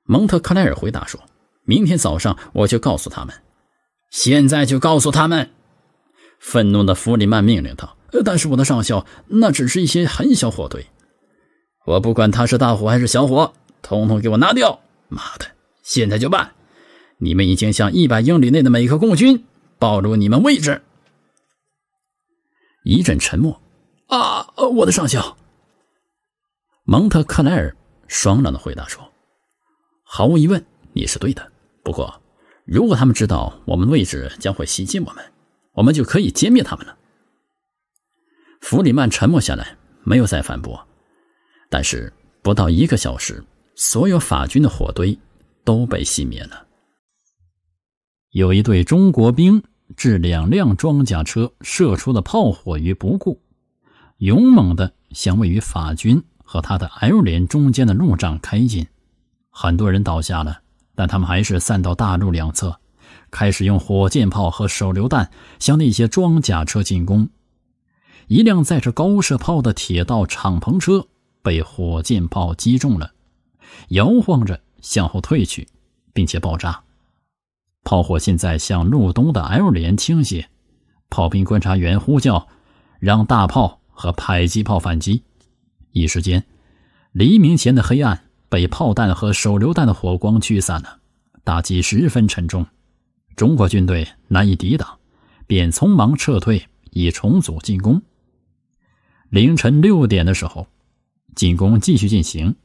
蒙特克莱尔回答说：“明天早上我就告诉他们，现在就告诉他们。”愤怒的弗里曼命令道：“但是我的上校，那只是一些很小火堆。我不管他是大火还是小火，统统给我拿掉！妈的，现在就办！你们已经向一百英里内的每个共军暴露你们位置。”一阵沉默。啊，我的上校，蒙特克莱尔爽朗的回答说：“毫无疑问，你是对的。不过，如果他们知道我们的位置，将会袭击我们。”我们就可以歼灭他们了。弗里曼沉默下来，没有再反驳。但是不到一个小时，所有法军的火堆都被熄灭了。有一队中国兵置两辆装甲车射出的炮火于不顾，勇猛地向位于法军和他的 L 连中间的路障开进。很多人倒下了，但他们还是散到大路两侧。开始用火箭炮和手榴弹向那些装甲车进攻。一辆载着高射炮的铁道敞篷车被火箭炮击中了，摇晃着向后退去，并且爆炸。炮火现在向路东的 L 连倾斜。炮兵观察员呼叫，让大炮和迫击炮反击。一时间，黎明前的黑暗被炮弹和手榴弹的火光驱散了，打击十分沉重。中国军队难以抵挡，便匆忙撤退，以重组进攻。凌晨六点的时候，进攻继续进行。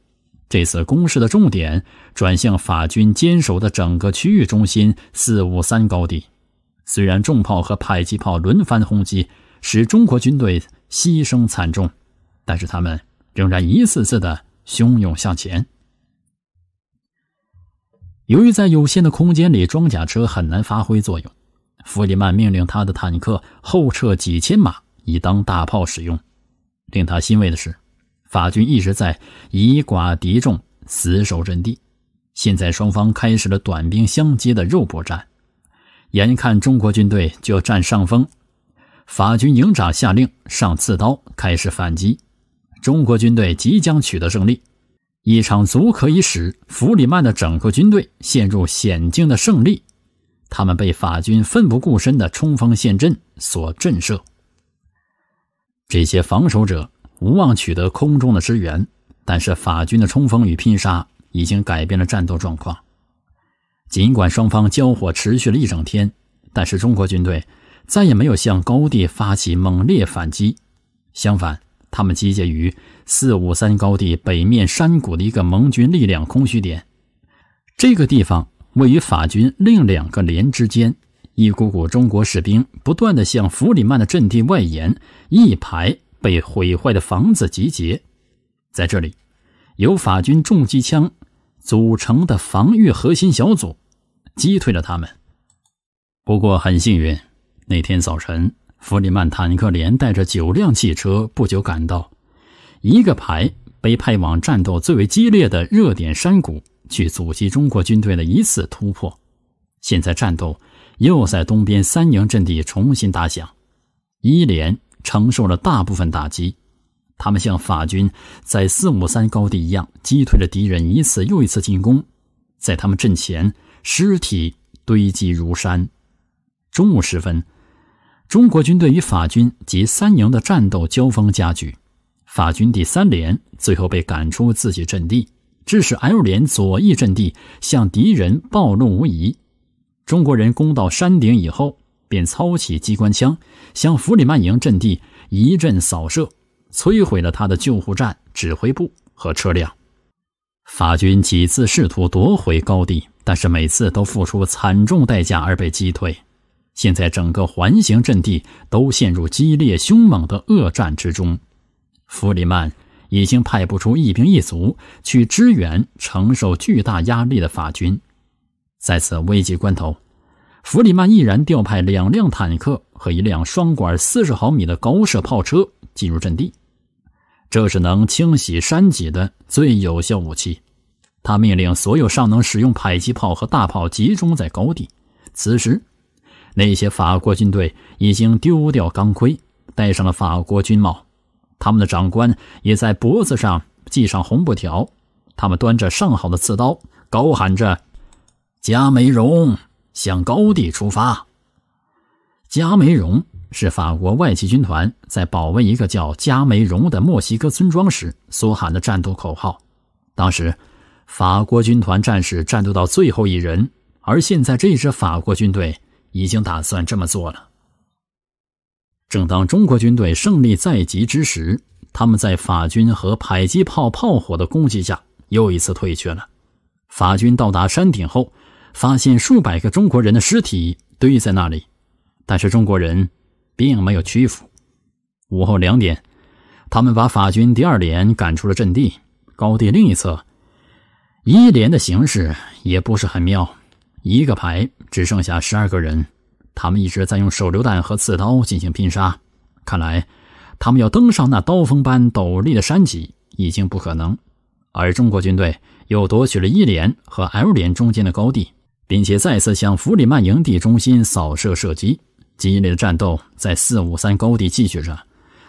这次攻势的重点转向法军坚守的整个区域中心四五三高地。虽然重炮和迫击炮轮番轰击，使中国军队牺牲惨重，但是他们仍然一次次的汹涌向前。由于在有限的空间里，装甲车很难发挥作用。弗里曼命令他的坦克后撤几千码，以当大炮使用。令他欣慰的是，法军一直在以寡敌众，死守阵地。现在双方开始了短兵相接的肉搏战。眼看中国军队就要占上风，法军营长下令上刺刀，开始反击。中国军队即将取得胜利。一场足可以使弗里曼的整个军队陷入险境的胜利，他们被法军奋不顾身的冲锋陷阵所震慑。这些防守者无望取得空中的支援，但是法军的冲锋与拼杀已经改变了战斗状况。尽管双方交火持续了一整天，但是中国军队再也没有向高地发起猛烈反击。相反，他们集结于。四五三高地北面山谷的一个盟军力量空虚点，这个地方位于法军另两个连之间。一股股中国士兵不断地向弗里曼的阵地外延，一排被毁坏的房子集结在这里。由法军重机枪组成的防御核心小组击退了他们。不过很幸运，那天早晨，弗里曼坦克连带着九辆汽车不久赶到。一个排被派往战斗最为激烈的热点山谷，去阻击中国军队的一次突破。现在战斗又在东边三营阵地重新打响，一连承受了大部分打击。他们像法军在四五三高地一样，击退了敌人一次又一次进攻。在他们阵前，尸体堆积如山。中午时分，中国军队与法军及三营的战斗交锋加剧。法军第三连最后被赶出自己阵地，致使 L 连左翼阵地向敌人暴露无遗。中国人攻到山顶以后，便操起机关枪向弗里曼营阵地一阵扫射，摧毁了他的救护站、指挥部和车辆。法军几次试图夺回高地，但是每次都付出惨重代价而被击退。现在，整个环形阵地都陷入激烈凶猛的恶战之中。弗里曼已经派不出一兵一卒去支援承受巨大压力的法军。在此危急关头，弗里曼毅然调派两辆坦克和一辆双管四十毫米的高射炮车进入阵地。这是能清洗山脊的最有效武器。他命令所有尚能使用迫击炮和大炮集中在高地。此时，那些法国军队已经丢掉钢盔，戴上了法国军帽。他们的长官也在脖子上系上红布条，他们端着上好的刺刀，高喊着“加梅荣”向高地出发。加梅荣是法国外籍军团在保卫一个叫加梅荣的墨西哥村庄时所喊的战斗口号。当时，法国军团战士战斗到最后一人，而现在这支法国军队已经打算这么做了。正当中国军队胜利在即之时，他们在法军和迫击炮炮火的攻击下又一次退却了。法军到达山顶后，发现数百个中国人的尸体堆在那里，但是中国人并没有屈服。午后两点，他们把法军第二连赶出了阵地。高地另一侧，一连的形势也不是很妙，一个排只剩下十二个人。他们一直在用手榴弹和刺刀进行拼杀，看来他们要登上那刀锋般陡立的山脊已经不可能。而中国军队又夺取了一连和 L 连中间的高地，并且再次向弗里曼营地中心扫射射击。激烈的战斗在四五三高地继续着，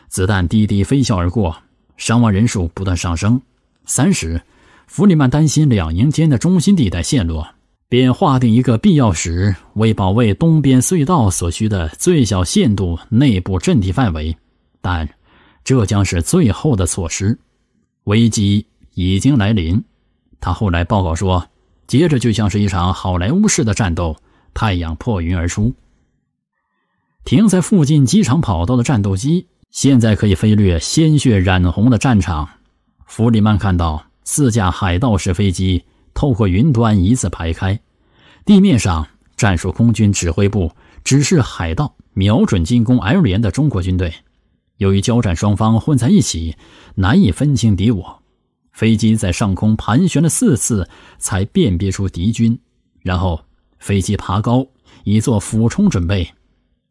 子弹滴滴飞啸而过，伤亡人数不断上升。三十，弗里曼担心两营间的中心地带陷落。便划定一个必要时为保卫东边隧道所需的最小限度内部阵地范围，但这将是最后的措施。危机已经来临。他后来报告说：“接着就像是一场好莱坞式的战斗，太阳破云而出。停在附近机场跑道的战斗机现在可以飞掠鲜血染红的战场。”弗里曼看到四架海盗式飞机。透过云端一字排开，地面上战术空军指挥部指示海盗瞄准进攻 L 连的中国军队。由于交战双方混在一起，难以分清敌我，飞机在上空盘旋了四次才辨别出敌军，然后飞机爬高以做俯冲准备。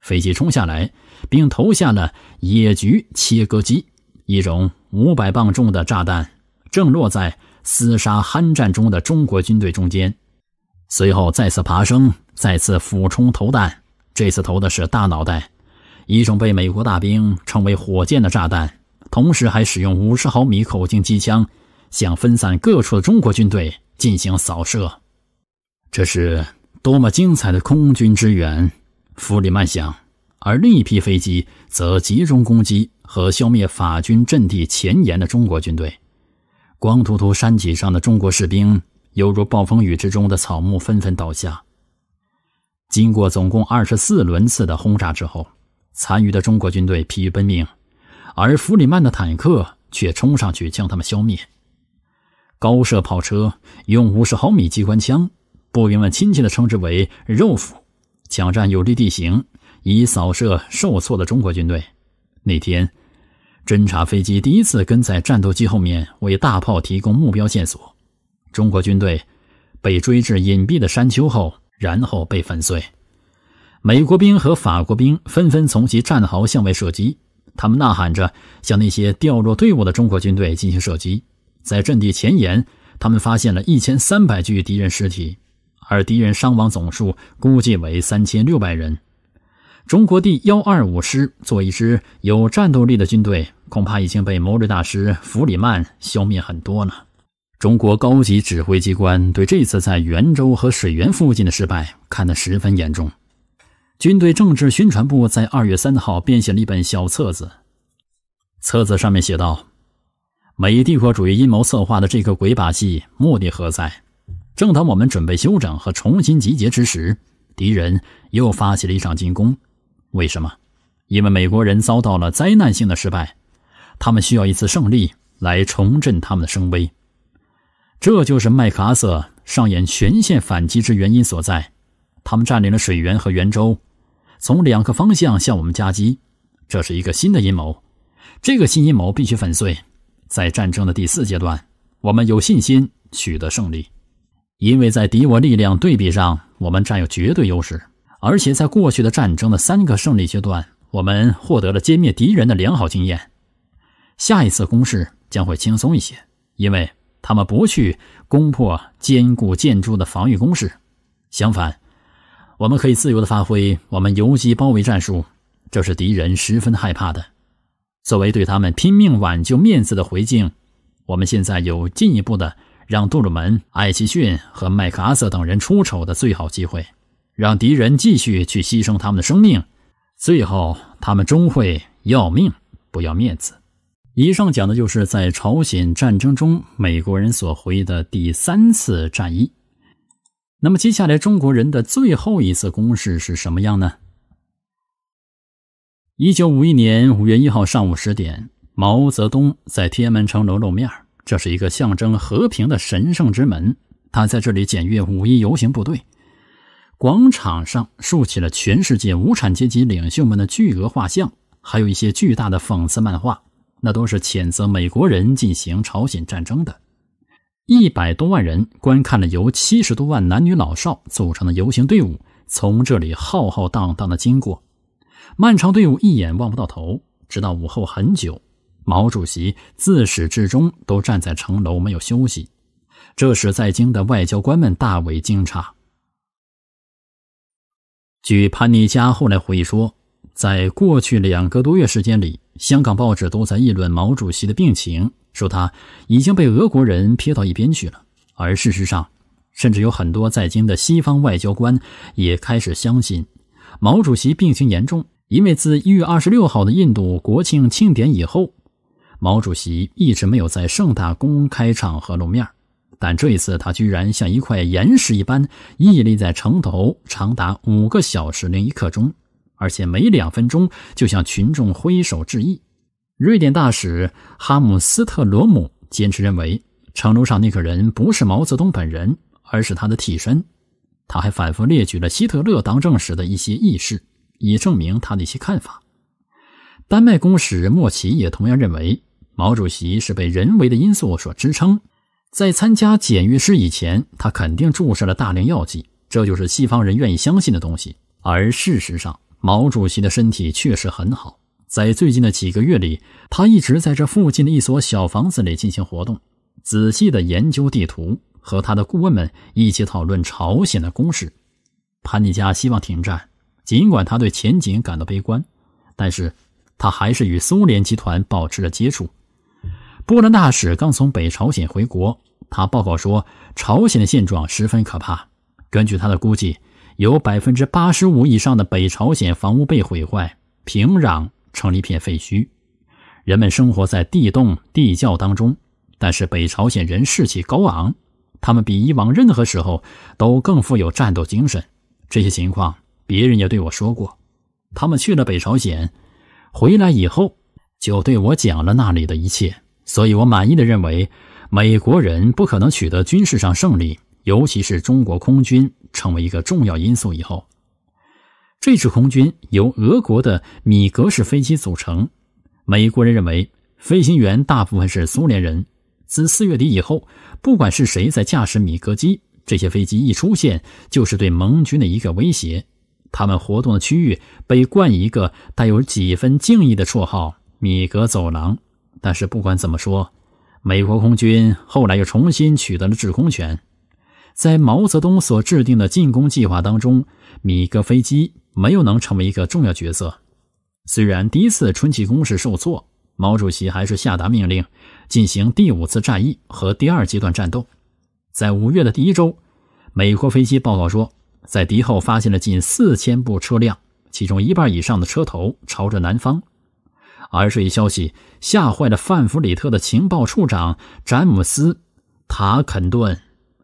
飞机冲下来，并投下了野菊切割机，一种五百磅重的炸弹，正落在。厮杀酣战中的中国军队中间，随后再次爬升，再次俯冲投弹。这次投的是大脑袋，一种被美国大兵称为“火箭”的炸弹，同时还使用五十毫米口径机枪向分散各处的中国军队进行扫射。这是多么精彩的空军支援！弗里曼想。而另一批飞机则集中攻击和消灭法军阵地前沿的中国军队。光秃秃山脊上的中国士兵，犹如暴风雨之中的草木，纷纷倒下。经过总共二十四轮次的轰炸之后，残余的中国军队疲于奔命，而弗里曼的坦克却冲上去将他们消灭。高射炮车用五十毫米机关枪，步兵们亲切的称之为“肉斧”，抢占有利地形，以扫射受挫的中国军队。那天。侦察飞机第一次跟在战斗机后面，为大炮提供目标线索。中国军队被追至隐蔽的山丘后，然后被粉碎。美国兵和法国兵纷纷从其战壕向外射击，他们呐喊着向那些掉落队伍的中国军队进行射击。在阵地前沿，他们发现了一千三百具敌人尸体，而敌人伤亡总数估计为三千六百人。中国第幺二五师做一支有战斗力的军队，恐怕已经被谋略大师弗里曼消灭很多呢。中国高级指挥机关对这次在袁州和水源附近的失败看得十分严重。军队政治宣传部在二月三号编写了一本小册子，册子上面写道：“美帝国主义阴谋策划的这个鬼把戏，目的何在？正当我们准备休整和重新集结之时，敌人又发起了一场进攻。”为什么？因为美国人遭到了灾难性的失败，他们需要一次胜利来重振他们的声威。这就是麦克阿瑟上演全线反击之原因所在。他们占领了水源和圆周，从两个方向向我们夹击。这是一个新的阴谋，这个新阴谋必须粉碎。在战争的第四阶段，我们有信心取得胜利，因为在敌我力量对比上，我们占有绝对优势。而且，在过去的战争的三个胜利阶段，我们获得了歼灭敌人的良好经验。下一次攻势将会轻松一些，因为他们不去攻破坚固建筑的防御工事。相反，我们可以自由地发挥我们游击包围战术，这是敌人十分害怕的。作为对他们拼命挽救面子的回敬，我们现在有进一步的让杜鲁门、艾奇逊和麦克阿瑟等人出丑的最好机会。让敌人继续去牺牲他们的生命，最后他们终会要命不要面子。以上讲的就是在朝鲜战争中美国人所回忆的第三次战役。那么接下来中国人的最后一次攻势是什么样呢？一九五一年五月一号上午十点，毛泽东在天安门城楼露面这是一个象征和平的神圣之门，他在这里检阅五一游行部队。广场上竖起了全世界无产阶级领袖们的巨额画像，还有一些巨大的讽刺漫画，那都是谴责美国人进行朝鲜战争的。一百多万人观看了由七十多万男女老少组成的游行队伍从这里浩浩荡荡的经过，漫长队伍一眼望不到头，直到午后很久，毛主席自始至终都站在城楼没有休息，这使在京的外交官们大为惊诧。据潘尼加后来回忆说，在过去两个多月时间里，香港报纸都在议论毛主席的病情，说他已经被俄国人撇到一边去了。而事实上，甚至有很多在京的西方外交官也开始相信毛主席病情严重，因为自一月二十六号的印度国庆庆典以后，毛主席一直没有在盛大公开场合露面。但这一次，他居然像一块岩石一般屹立在城头长达五个小时零一刻钟，而且每两分钟就向群众挥手致意。瑞典大使哈姆斯特罗姆坚持认为，城楼上那个人不是毛泽东本人，而是他的替身。他还反复列举了希特勒当政时的一些轶事，以证明他的一些看法。丹麦公使莫奇也同样认为，毛主席是被人为的因素所支撑。在参加检阅师以前，他肯定注射了大量药剂，这就是西方人愿意相信的东西。而事实上，毛主席的身体确实很好。在最近的几个月里，他一直在这附近的一所小房子里进行活动，仔细的研究地图，和他的顾问们一起讨论朝鲜的攻势。潘尼加希望停战，尽管他对前景感到悲观，但是他还是与苏联集团保持了接触。波兰大使刚从北朝鲜回国，他报告说，朝鲜的现状十分可怕。根据他的估计，有百分之八十五以上的北朝鲜房屋被毁坏，平壤成了一片废墟，人们生活在地洞、地窖当中。但是北朝鲜人士气高昂，他们比以往任何时候都更富有战斗精神。这些情况，别人也对我说过。他们去了北朝鲜，回来以后就对我讲了那里的一切。所以我满意的认为，美国人不可能取得军事上胜利，尤其是中国空军成为一个重要因素以后。这支空军由俄国的米格式飞机组成，美国人认为飞行员大部分是苏联人。自四月底以后，不管是谁在驾驶米格机，这些飞机一出现就是对盟军的一个威胁。他们活动的区域被冠一个带有几分敬意的绰号——米格走廊。但是不管怎么说，美国空军后来又重新取得了制空权。在毛泽东所制定的进攻计划当中，米格飞机没有能成为一个重要角色。虽然第一次春季攻势受挫，毛主席还是下达命令，进行第五次战役和第二阶段战斗。在五月的第一周，美国飞机报告说，在敌后发现了近四千部车辆，其中一半以上的车头朝着南方。而这一消息吓坏了范弗里特的情报处长詹姆斯·塔肯顿。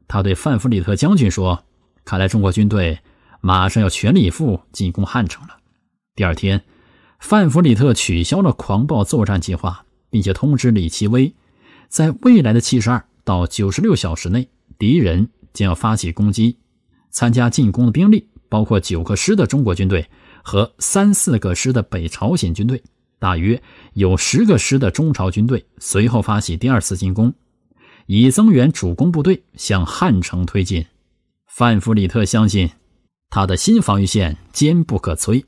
他对范弗里特将军说：“看来中国军队马上要全力以赴进攻汉城了。”第二天，范弗里特取消了狂暴作战计划，并且通知李奇微，在未来的七十二到九十六小时内，敌人将要发起攻击。参加进攻的兵力包括九个师的中国军队和三四个师的北朝鲜军队。大约有十个师的中朝军队随后发起第二次进攻，以增援主攻部队向汉城推进。范弗里特相信他的新防御线坚不可摧。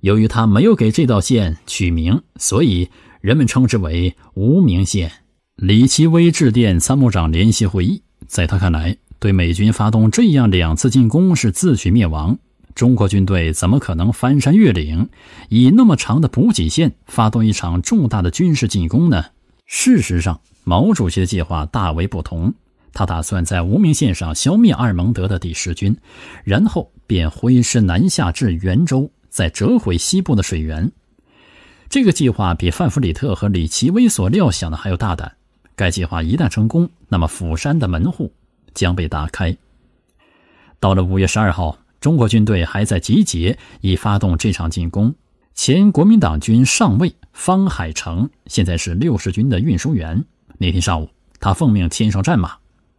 由于他没有给这道线取名，所以人们称之为“无名线”。李奇微致电参谋长联席会议，在他看来，对美军发动这样两次进攻是自取灭亡。中国军队怎么可能翻山越岭，以那么长的补给线发动一场重大的军事进攻呢？事实上，毛主席的计划大为不同。他打算在无名线上消灭二蒙德的第十军，然后便挥师南下至沅州，再折回西部的水源。这个计划比范弗里特和李奇微所料想的还要大胆。该计划一旦成功，那么釜山的门户将被打开。到了五月十二号。中国军队还在集结，以发动这场进攻。前国民党军上尉方海成现在是六十军的运输员。那天上午，他奉命牵上战马，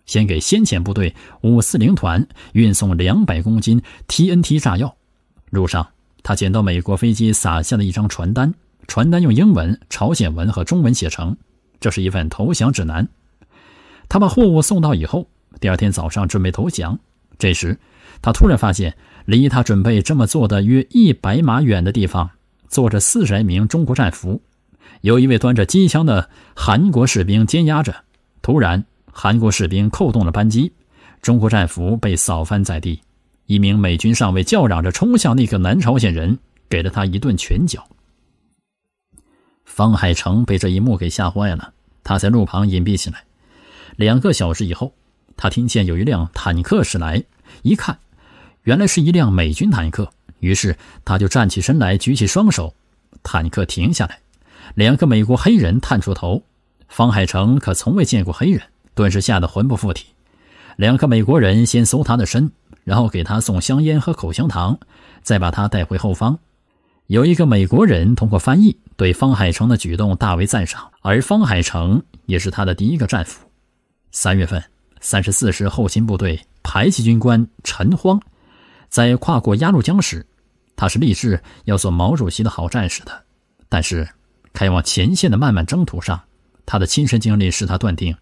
先给先遣部队五四零团运送两百公斤 TNT 炸药。路上，他捡到美国飞机撒下的一张传单，传单用英文、朝鲜文和中文写成，这是一份投降指南。他把货物送到以后，第二天早上准备投降，这时。他突然发现，离他准备这么做的约一百码远的地方，坐着四十来名中国战俘，有一位端着机枪的韩国士兵监押着。突然，韩国士兵扣动了扳机，中国战俘被扫翻在地。一名美军上尉叫嚷着冲向那个南朝鲜人，给了他一顿拳脚。方海成被这一幕给吓坏了，他在路旁隐蔽起来。两个小时以后，他听见有一辆坦克驶来，一看。原来是一辆美军坦克，于是他就站起身来，举起双手。坦克停下来，两个美国黑人探出头。方海成可从未见过黑人，顿时吓得魂不附体。两个美国人先搜他的身，然后给他送香烟和口香糖，再把他带回后方。有一个美国人通过翻译，对方海成的举动大为赞赏，而方海成也是他的第一个战俘。三月份，三十四师后勤部队排级军官陈荒。在跨过鸭绿江时，他是立志要做毛主席的好战士的。但是，开往前线的漫漫征途上，他的亲身经历使他断定，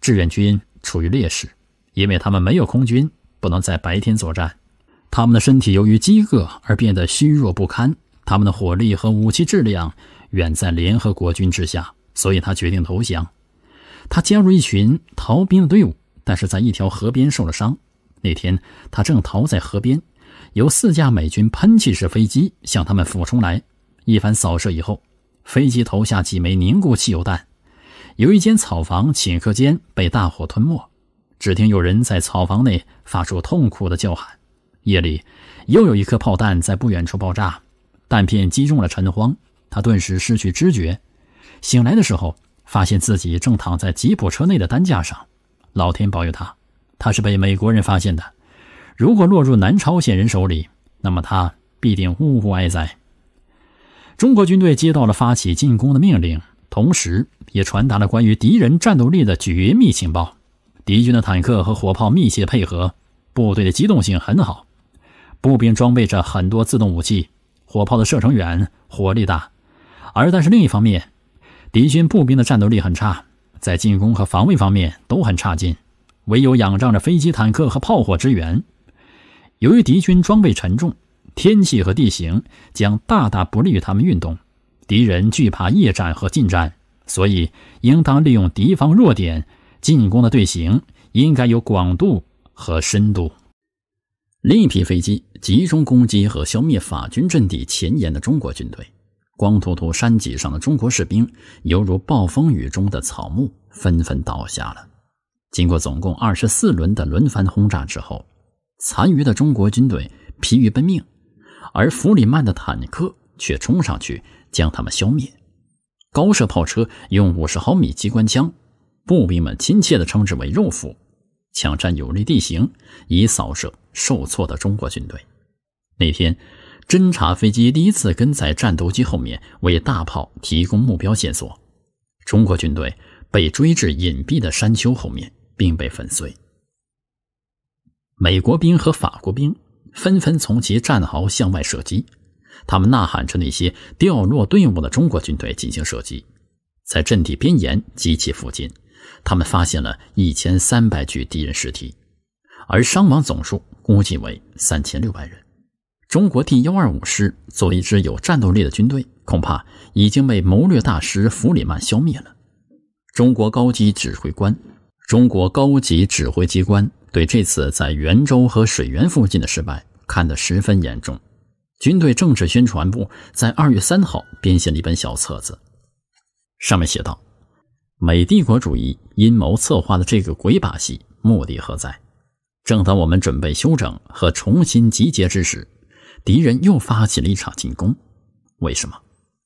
志愿军处于劣势，因为他们没有空军，不能在白天作战；他们的身体由于饥饿而变得虚弱不堪；他们的火力和武器质量远在联合国军之下。所以，他决定投降。他加入一群逃兵的队伍，但是在一条河边受了伤。那天他正逃在河边，有四架美军喷气式飞机向他们俯冲来。一番扫射以后，飞机投下几枚凝固汽油弹，有一间草房顷刻间被大火吞没。只听有人在草房内发出痛苦的叫喊。夜里，又有一颗炮弹在不远处爆炸，弹片击中了陈荒，他顿时失去知觉。醒来的时候，发现自己正躺在吉普车内的担架上。老天保佑他。他是被美国人发现的，如果落入南朝鲜人手里，那么他必定呜呼哀哉。中国军队接到了发起进攻的命令，同时也传达了关于敌人战斗力的绝密情报。敌军的坦克和火炮密切配合，部队的机动性很好，步兵装备着很多自动武器，火炮的射程远，火力大。而但是另一方面，敌军步兵的战斗力很差，在进攻和防卫方面都很差劲。唯有仰仗着飞机、坦克和炮火支援。由于敌军装备沉重，天气和地形将大大不利于他们运动。敌人惧怕夜战和近战，所以应当利用敌方弱点进攻的队形应该有广度和深度。另一批飞机集中攻击和消灭法军阵地前沿的中国军队。光秃秃山脊上的中国士兵犹如暴风雨中的草木，纷纷倒下了。经过总共二十四轮的轮番轰炸之后，残余的中国军队疲于奔命，而弗里曼的坦克却冲上去将他们消灭。高射炮车用五十毫米机关枪，步兵们亲切地称之为“肉斧”，抢占有利地形以扫射受挫的中国军队。那天，侦察飞机第一次跟在战斗机后面，为大炮提供目标线索。中国军队被追至隐蔽的山丘后面。并被粉碎。美国兵和法国兵纷纷从其战壕向外射击，他们呐喊着那些掉落队伍的中国军队进行射击。在阵地边沿及其附近，他们发现了一千三百具敌人尸体，而伤亡总数估计为三千六百人。中国第幺二五师作为一支有战斗力的军队，恐怕已经被谋略大师弗里曼消灭了。中国高级指挥官。中国高级指挥机关对这次在袁州和水源附近的失败看得十分严重。军队政治宣传部在二月三号编写了一本小册子，上面写道：“美帝国主义阴谋策划的这个鬼把戏目的何在？正当我们准备休整和重新集结之时，敌人又发起了一场进攻。为什么？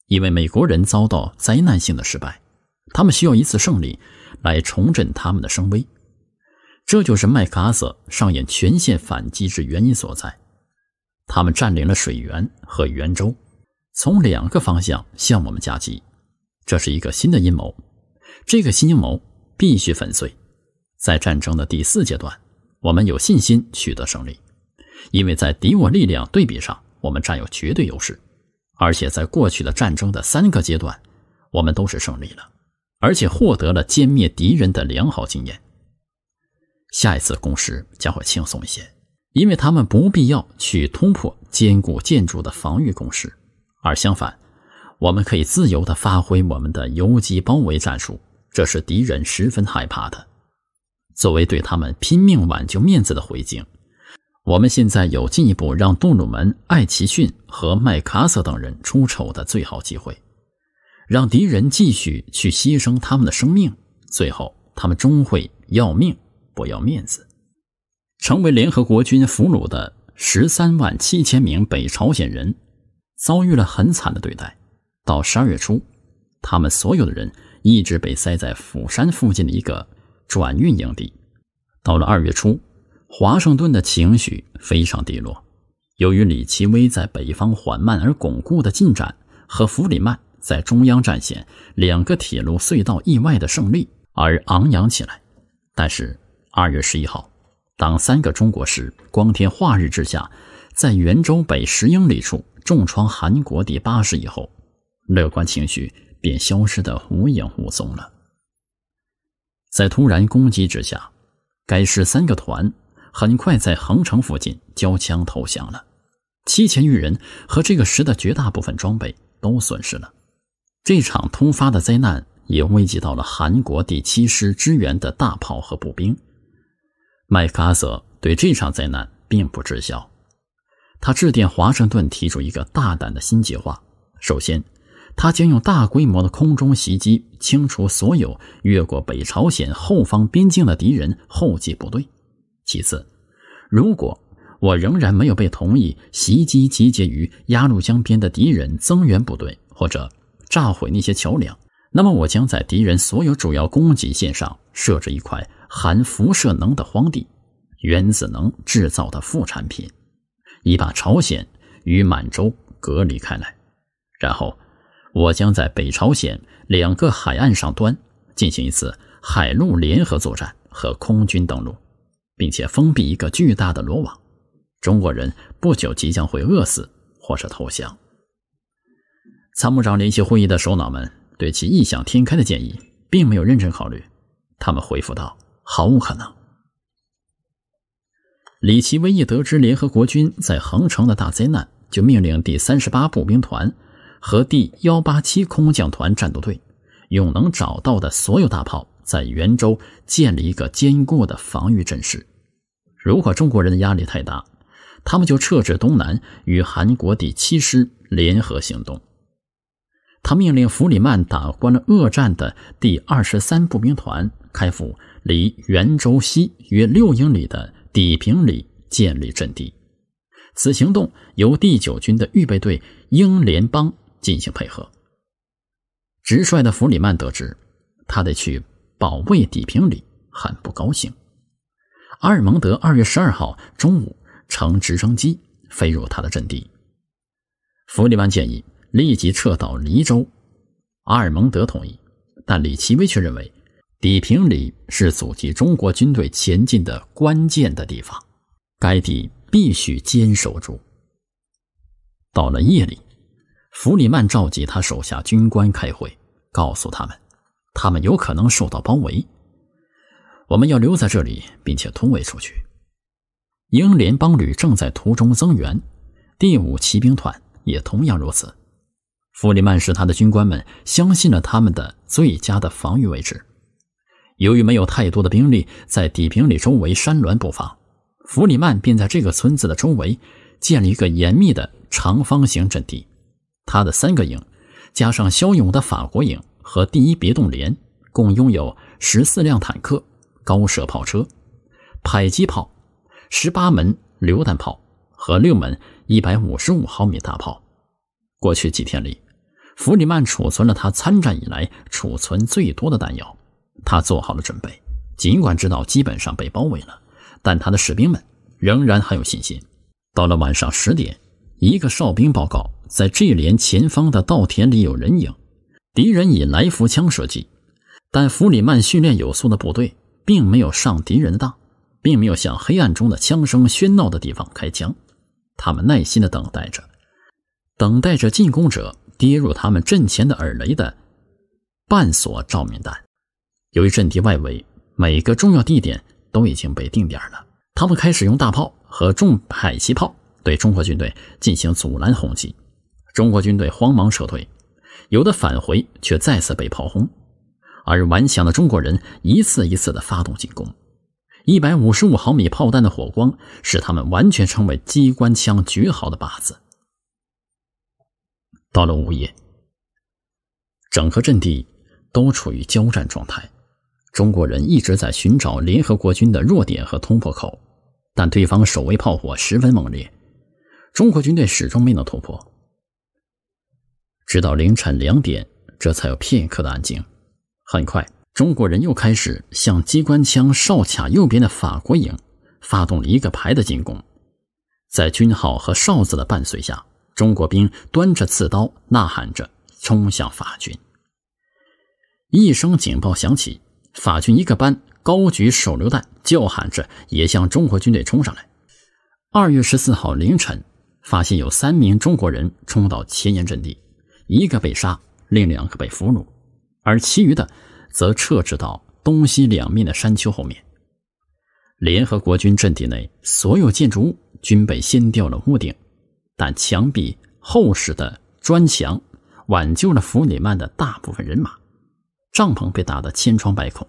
因为美国人遭到灾难性的失败，他们需要一次胜利。”来重振他们的声威，这就是麦克阿瑟上演全线反击之原因所在。他们占领了水源和圆周，从两个方向向我们夹击。这是一个新的阴谋，这个新阴谋必须粉碎。在战争的第四阶段，我们有信心取得胜利，因为在敌我力量对比上，我们占有绝对优势，而且在过去的战争的三个阶段，我们都是胜利了。而且获得了歼灭敌人的良好经验，下一次攻势将会轻松一些，因为他们不必要去突破坚固建筑的防御工事，而相反，我们可以自由地发挥我们的游击包围战术，这是敌人十分害怕的。作为对他们拼命挽救面子的回敬，我们现在有进一步让杜鲁门、艾奇逊和麦卡瑟等人出丑的最好机会。让敌人继续去牺牲他们的生命，最后他们终会要命不要面子。成为联合国军俘虏的十三万七千名北朝鲜人，遭遇了很惨的对待。到十二月初，他们所有的人一直被塞在釜山附近的一个转运营地。到了二月初，华盛顿的情绪非常低落，由于李奇微在北方缓慢而巩固的进展和弗里曼。在中央战线，两个铁路隧道意外的胜利而昂扬起来。但是二月十一号，当三个中国师光天化日之下，在元州北十英里处重创韩国第八师以后，乐观情绪便消失得无影无踪了。在突然攻击之下，该师三个团很快在横城附近交枪投降了，七千余人和这个师的绝大部分装备都损失了。这场突发的灾难也危及到了韩国第七师支援的大炮和步兵。麦克阿瑟对这场灾难并不知晓，他致电华盛顿提出一个大胆的新计划。首先，他将用大规模的空中袭击清除所有越过北朝鲜后方边境的敌人后继部队。其次，如果我仍然没有被同意袭击集结于鸭绿江边的敌人增援部队，或者炸毁那些桥梁，那么我将在敌人所有主要供给线上设置一块含辐射能的荒地，原子能制造的副产品，以把朝鲜与满洲隔离开来。然后，我将在北朝鲜两个海岸上端进行一次海陆联合作战和空军登陆，并且封闭一个巨大的罗网。中国人不久即将会饿死或者投降。参谋长联系会议的首脑们，对其异想天开的建议并没有认真考虑。他们回复道：“毫无可能。”李奇微一得知联合国军在横城的大灾难，就命令第三十八步兵团和第幺八七空降团战斗队，用能找到的所有大炮，在圆州建立一个坚固的防御阵势。如果中国人的压力太大，他们就撤至东南，与韩国第七师联合行动。他命令弗里曼打关了恶战的第二十三步兵团，开赴离圆州西约六英里的底平里建立阵地。此行动由第九军的预备队英联邦进行配合。直率的弗里曼得知他得去保卫底平里，很不高兴。阿尔蒙德二月十二号中午乘直升机飞入他的阵地。弗里曼建议。立即撤到黎州，阿尔蒙德同意，但李奇微却认为底平里是阻击中国军队前进的关键的地方，该地必须坚守住。到了夜里，弗里曼召集他手下军官开会，告诉他们，他们有可能受到包围，我们要留在这里并且突围出去。英联邦旅正在途中增援，第五骑兵团也同样如此。弗里曼使他的军官们相信了他们的最佳的防御位置。由于没有太多的兵力在底平里周围山峦布防，弗里曼便在这个村子的周围建了一个严密的长方形阵地。他的三个营，加上骁勇的法国营和第一别动连，共拥有十四辆坦克、高射炮车、迫击炮、十八门榴弹炮和六门一百五十五毫米大炮。过去几天里。弗里曼储存了他参战以来储存最多的弹药，他做好了准备。尽管知道基本上被包围了，但他的士兵们仍然很有信心。到了晚上十点，一个哨兵报告，在这连前方的稻田里有人影，敌人以来福枪射击。但弗里曼训练有素的部队并没有上敌人的当，并没有向黑暗中的枪声喧闹的地方开枪。他们耐心地等待着，等待着进攻者。接入他们阵前的耳雷的半锁照明弹。由于阵地外围每个重要地点都已经被定点了，他们开始用大炮和重迫击炮对中国军队进行阻拦轰击。中国军队慌忙撤退，有的返回却再次被炮轰。而顽强的中国人一次一次地发动进攻，一百五十五毫米炮弹的火光使他们完全成为机关枪绝好的靶子。到了午夜，整个阵地都处于交战状态。中国人一直在寻找联合国军的弱点和突破口，但对方守卫炮火十分猛烈，中国军队始终没能突破。直到凌晨两点，这才有片刻的安静。很快，中国人又开始向机关枪哨卡右边的法国营发动了一个排的进攻，在军号和哨子的伴随下。中国兵端着刺刀，呐喊着冲向法军。一声警报响起，法军一个班高举手榴弹，叫喊着也向中国军队冲上来。二月十四号凌晨，发现有三名中国人冲到前沿阵地，一个被杀，另两个被俘虏，而其余的则撤至到东西两面的山丘后面。联合国军阵地内所有建筑物均被掀掉了屋顶。但墙壁厚实的砖墙挽救了弗里曼的大部分人马，帐篷被打得千疮百孔。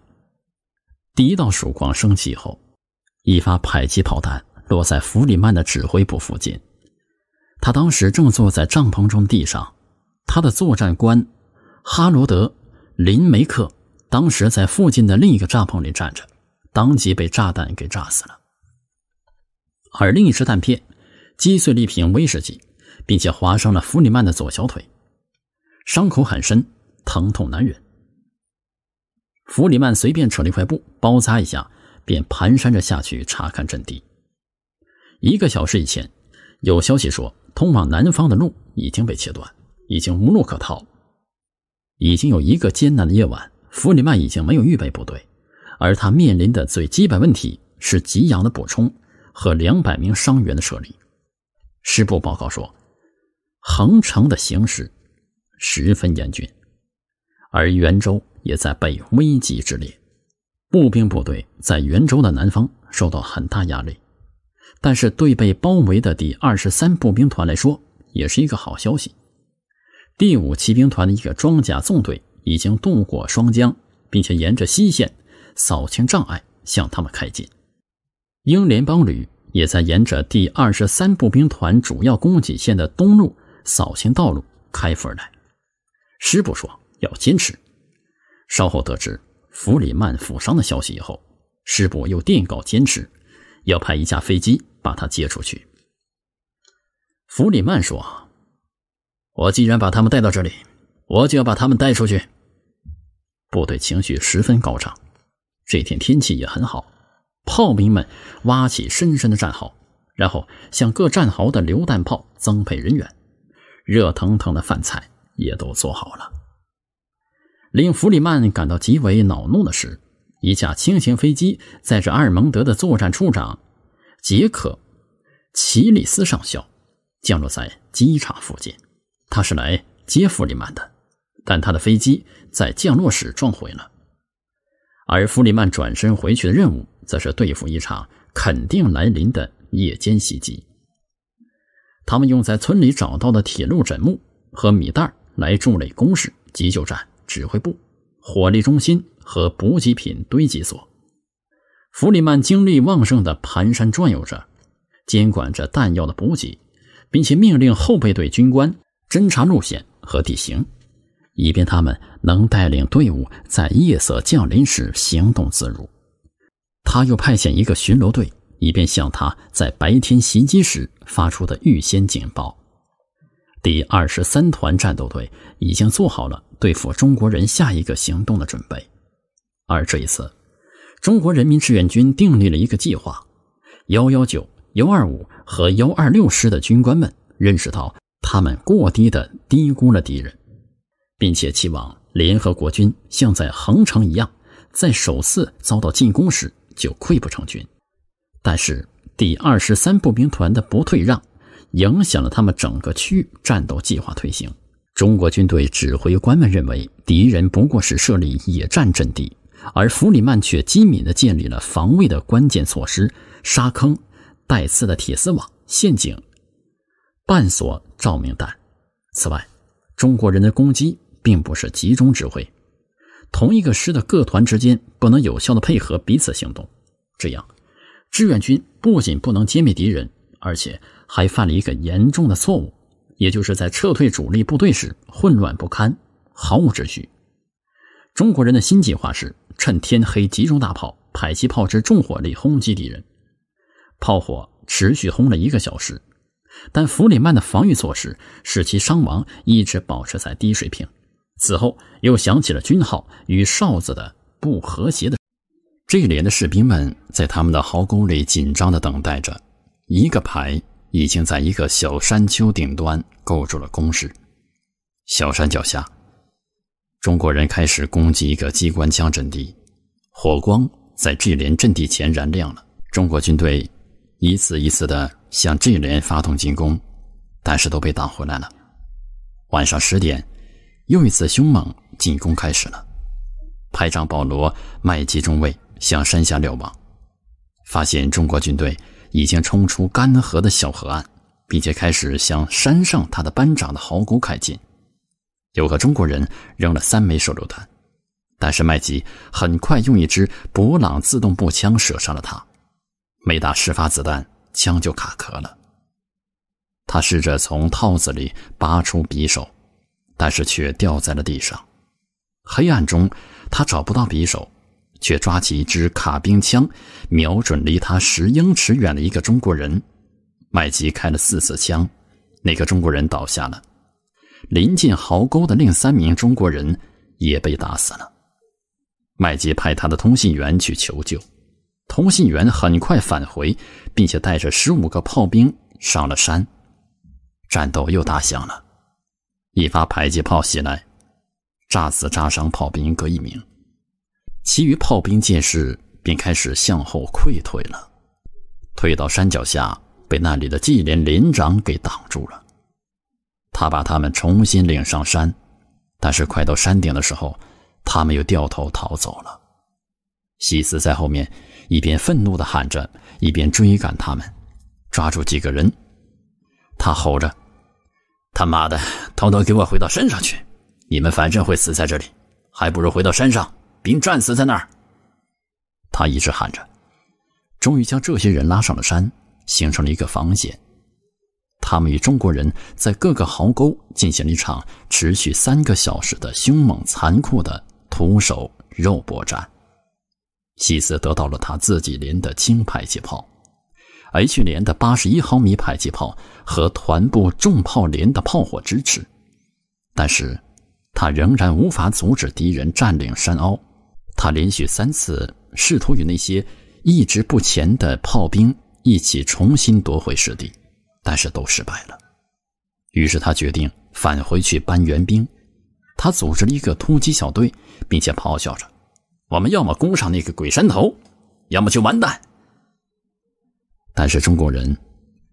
第一道曙光升起后，一发迫击炮弹落在弗里曼的指挥部附近，他当时正坐在帐篷中地上。他的作战官哈罗德·林梅克当时在附近的另一个帐篷里站着，当即被炸弹给炸死了。而另一支弹片。击碎了一瓶威士忌，并且划伤了弗里曼的左小腿，伤口很深，疼痛难忍。弗里曼随便扯了一块布包扎一下，便蹒跚着下去查看阵地。一个小时以前，有消息说通往南方的路已经被切断，已经无路可逃。已经有一个艰难的夜晚，弗里曼已经没有预备部队，而他面临的最基本问题是给养的补充和两百名伤员的撤离。师部报告说，横城的形势十分严峻，而袁州也在被危机之列。步兵部队在袁州的南方受到很大压力，但是对被包围的第二十三步兵团来说，也是一个好消息。第五骑兵团的一个装甲纵队已经渡过双江，并且沿着西线扫清障碍，向他们开进。英联邦旅。也在沿着第二十三步兵团主要供给线的东路扫清道路，开赴而来。师部说要坚持。稍后得知弗里曼负伤的消息以后，师部又电告坚持，要派一架飞机把他接出去。弗里曼说：“我既然把他们带到这里，我就要把他们带出去。”部队情绪十分高涨，这天天气也很好。炮兵们挖起深深的战壕，然后向各战壕的榴弹炮增配人员，热腾腾的饭菜也都做好了。令弗里曼感到极为恼怒的是，一架轻型飞机载着阿尔蒙德的作战处长杰克·齐里斯上校降落在机场附近。他是来接弗里曼的，但他的飞机在降落时撞毁了。而弗里曼转身回去的任务。则是对付一场肯定来临的夜间袭击。他们用在村里找到的铁路枕木和米袋来筑垒工事、急救站、指挥部、火力中心和补给品堆积所。弗里曼精力旺盛的蹒跚转悠着，监管着弹药的补给，并且命令后备队军官侦察路线和地形，以便他们能带领队伍在夜色降临时行动自如。他又派遣一个巡逻队，以便向他在白天袭击时发出的预先警报。第二十三团战斗队已经做好了对付中国人下一个行动的准备。而这一次，中国人民志愿军订立了一个计划。幺幺九、幺二五和幺二六师的军官们认识到，他们过低的低估了敌人，并且期望联合国军像在恒城一样，在首次遭到进攻时。就溃不成军，但是第二十三步兵团的不退让，影响了他们整个区域战斗计划推行。中国军队指挥官们认为敌人不过是设立野战阵地，而弗里曼却机敏地建立了防卫的关键措施：沙坑、带刺的铁丝网、陷阱、半索、照明弹。此外，中国人的攻击并不是集中指挥。同一个师的各团之间不能有效的配合彼此行动，这样，志愿军不仅不能歼灭敌人，而且还犯了一个严重的错误，也就是在撤退主力部队时混乱不堪，毫无秩序。中国人的新计划是趁天黑集中大炮、迫击炮之重火力轰击敌人，炮火持续轰了一个小时，但弗里曼的防御措施使其伤亡一直保持在低水平。此后又响起了军号与哨子的不和谐的。这连的士兵们在他们的壕沟里紧张地等待着。一个排已经在一个小山丘顶端构筑了工事。小山脚下，中国人开始攻击一个机关枪阵地，火光在这连阵地前燃亮了。中国军队一次一次地向这连发动进攻，但是都被挡回来了。晚上十点。又一次凶猛进攻开始了。排长保罗·麦吉中尉向山下瞭望，发现中国军队已经冲出干涸的小河岸，并且开始向山上他的班长的壕沟开进。有个中国人扔了三枚手榴弹，但是麦吉很快用一支勃朗自动步枪射伤了他。没打十发子弹，枪就卡壳了。他试着从套子里拔出匕首。但是却掉在了地上。黑暗中，他找不到匕首，却抓起一支卡宾枪，瞄准离他十英尺远的一个中国人。麦吉开了四次枪，那个中国人倒下了。临近壕沟的另三名中国人也被打死了。麦吉派他的通信员去求救，通信员很快返回，并且带着十五个炮兵上了山。战斗又打响了。一发迫击炮袭来，炸死炸伤炮兵各一名，其余炮兵见势便开始向后溃退了。退到山脚下，被那里的纪连连长给挡住了。他把他们重新领上山，但是快到山顶的时候，他们又掉头逃走了。西斯在后面一边愤怒地喊着，一边追赶他们，抓住几个人，他吼着。他妈的，偷偷给我回到山上去！你们反正会死在这里，还不如回到山上，并战死在那儿。他一直喊着，终于将这些人拉上了山，形成了一个防线。他们与中国人在各个壕沟进行了一场持续三个小时的凶猛残酷的徒手肉搏战。西斯得到了他自己连的轻迫击炮。H 连的八十一毫米迫击炮和团部重炮连的炮火支持，但是他仍然无法阻止敌人占领山凹。他连续三次试图与那些一直不前的炮兵一起重新夺回失地，但是都失败了。于是他决定返回去搬援兵。他组织了一个突击小队，并且咆哮着：“我们要么攻上那个鬼山头，要么就完蛋。”但是中国人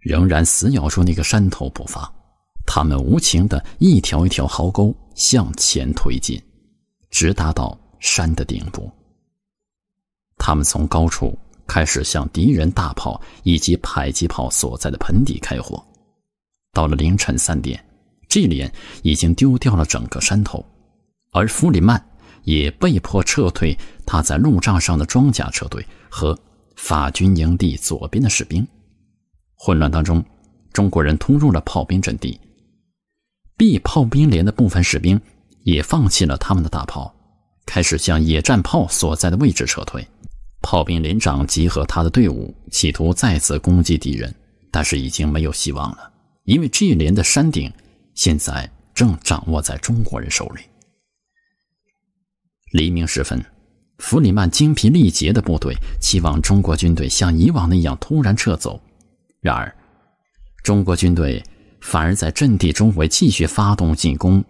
仍然死咬住那个山头不放，他们无情地一条一条壕沟向前推进，直达到山的顶部。他们从高处开始向敌人大炮以及迫击炮所在的盆地开火。到了凌晨三点，这连已经丢掉了整个山头，而弗里曼也被迫撤退他在路障上的装甲车队和。法军营地左边的士兵，混乱当中，中国人突入了炮兵阵地。B 炮兵连的部分士兵也放弃了他们的大炮，开始向野战炮所在的位置撤退。炮兵连长集合他的队伍，企图再次攻击敌人，但是已经没有希望了，因为这一连的山顶现在正掌握在中国人手里。黎明时分。弗里曼精疲力竭的部队期望中国军队像以往那样突然撤走，然而，中国军队反而在阵地周围继续发动进攻。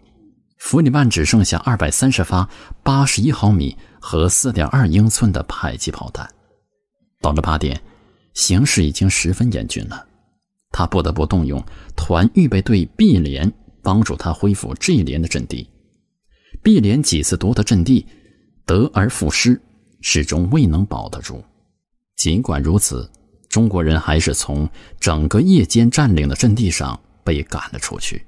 弗里曼只剩下二百三十发八十一毫米和四点二英寸的迫击炮弹。到了八点，形势已经十分严峻了，他不得不动用团预备队 B 连帮助他恢复 G 连的阵地。B 连几次夺得阵地。得而复失，始终未能保得住。尽管如此，中国人还是从整个夜间占领的阵地上被赶了出去。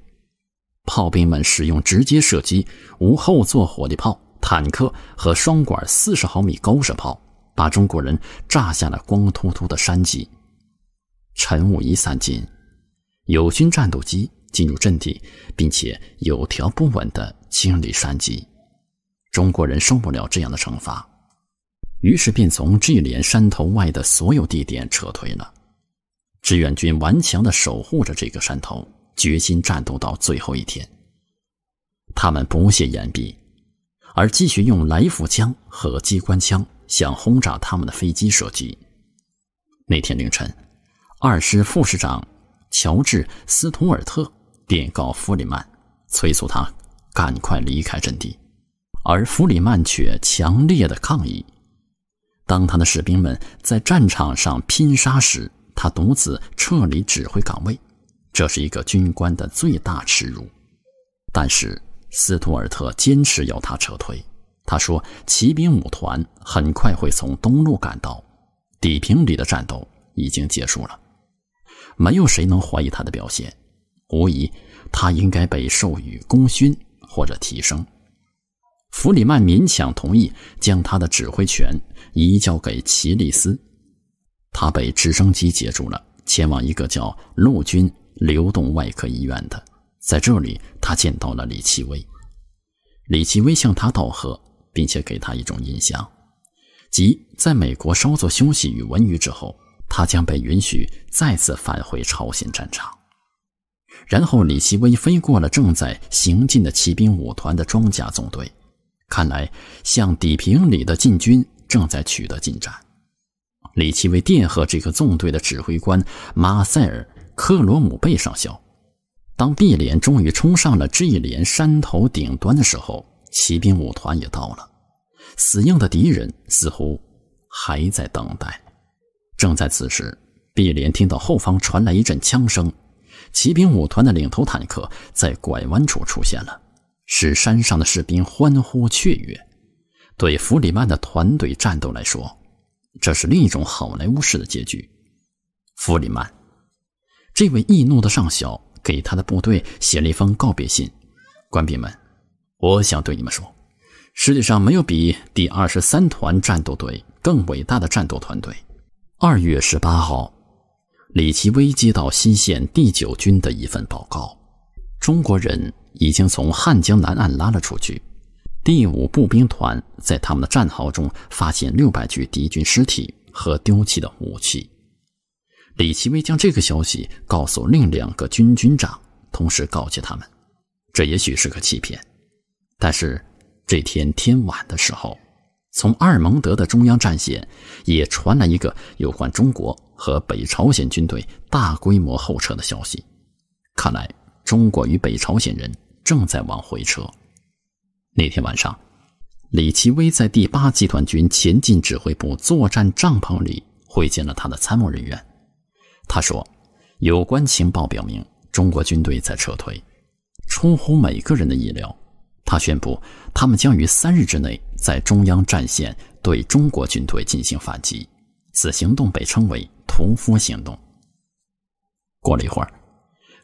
炮兵们使用直接射击、无后座火力炮、坦克和双管四十毫米高射炮，把中国人炸下了光秃秃的山脊。晨雾一散尽，友军战斗机进入阵地，并且有条不紊地清理山脊。中国人受不了这样的惩罚，于是便从智联山头外的所有地点撤退了。志愿军顽强地守护着这个山头，决心战斗到最后一天。他们不屑掩蔽，而继续用来福枪和机关枪向轰炸他们的飞机射击。那天凌晨，二师副师长乔治·斯图尔特电告弗里曼，催促他赶快离开阵地。而弗里曼却强烈的抗议。当他的士兵们在战场上拼杀时，他独自撤离指挥岗位，这是一个军官的最大耻辱。但是斯图尔特坚持要他撤退。他说：“骑兵五团很快会从东路赶到，底平里的战斗已经结束了。没有谁能怀疑他的表现，无疑，他应该被授予功勋或者提升。”弗里曼勉强同意将他的指挥权移交给齐利斯。他被直升机接住了，前往一个叫陆军流动外科医院的。在这里，他见到了李奇微。李奇微向他道贺，并且给他一种印象，即在美国稍作休息与文娱之后，他将被允许再次返回朝鲜战场。然后，李奇微飞过了正在行进的骑兵五团的装甲纵队。看来，向底平里的进军正在取得进展。李奇微电贺这个纵队的指挥官马塞尔·克罗姆贝上校。当 B 连终于冲上了 G 连山头顶端的时候，骑兵五团也到了。死硬的敌人似乎还在等待。正在此时，B 连听到后方传来一阵枪声，骑兵五团的领头坦克在拐弯处出现了。使山上的士兵欢呼雀跃。对弗里曼的团队战斗来说，这是另一种好莱坞式的结局。弗里曼，这位易怒的上校给他的部队写了一封告别信：“官兵们，我想对你们说，世界上没有比第二十三团战斗队更伟大的战斗团队。”二月十八号，里奇威接到西线第九军的一份报告：“中国人。”已经从汉江南岸拉了出去。第五步兵团在他们的战壕中发现六百具敌军尸体和丢弃的武器。李奇微将这个消息告诉另两个军军长，同时告诫他们，这也许是个欺骗。但是这天天晚的时候，从阿尔蒙德的中央战线，也传来一个有关中国和北朝鲜军队大规模后撤的消息。看来中国与北朝鲜人。正在往回撤。那天晚上，李奇微在第八集团军前进指挥部作战帐篷里会见了他的参谋人员。他说：“有关情报表明，中国军队在撤退，出乎每个人的意料。”他宣布，他们将于三日之内在中央战线对中国军队进行反击。此行动被称为“屠夫行动”。过了一会儿。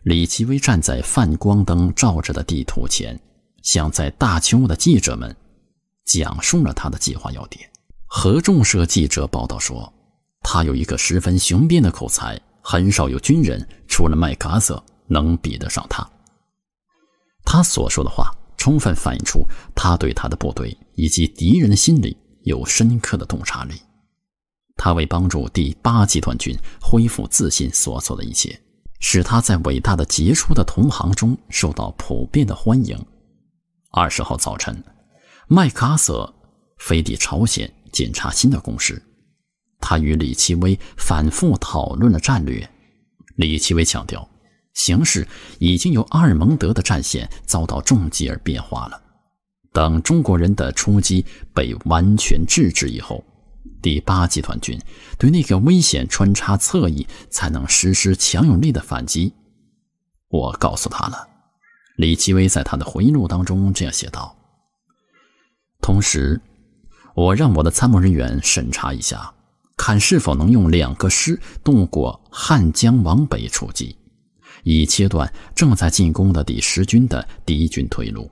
李奇微站在泛光灯照着的地图前，向在大邱的记者们讲述了他的计划要点。合众社记者报道说，他有一个十分雄辩的口才，很少有军人除了麦阿瑟能比得上他。他所说的话充分反映出他对他的部队以及敌人的心理有深刻的洞察力。他为帮助第八集团军恢复自信所做的一切。使他在伟大的、杰出的同行中受到普遍的欢迎。二十号早晨，麦克阿瑟飞抵朝鲜检查新的攻势。他与李奇微反复讨论了战略。李奇微强调，形势已经由阿尔蒙德的战线遭到重击而变化了。当中国人的出击被完全制止以后。第八集团军对那个危险穿插侧翼才能实施强有力的反击。我告诉他了。李奇微在他的回忆录当中这样写道：“同时，我让我的参谋人员审查一下，看是否能用两个师渡过汉江往北出击，以切断正在进攻的第十军的敌军退路。”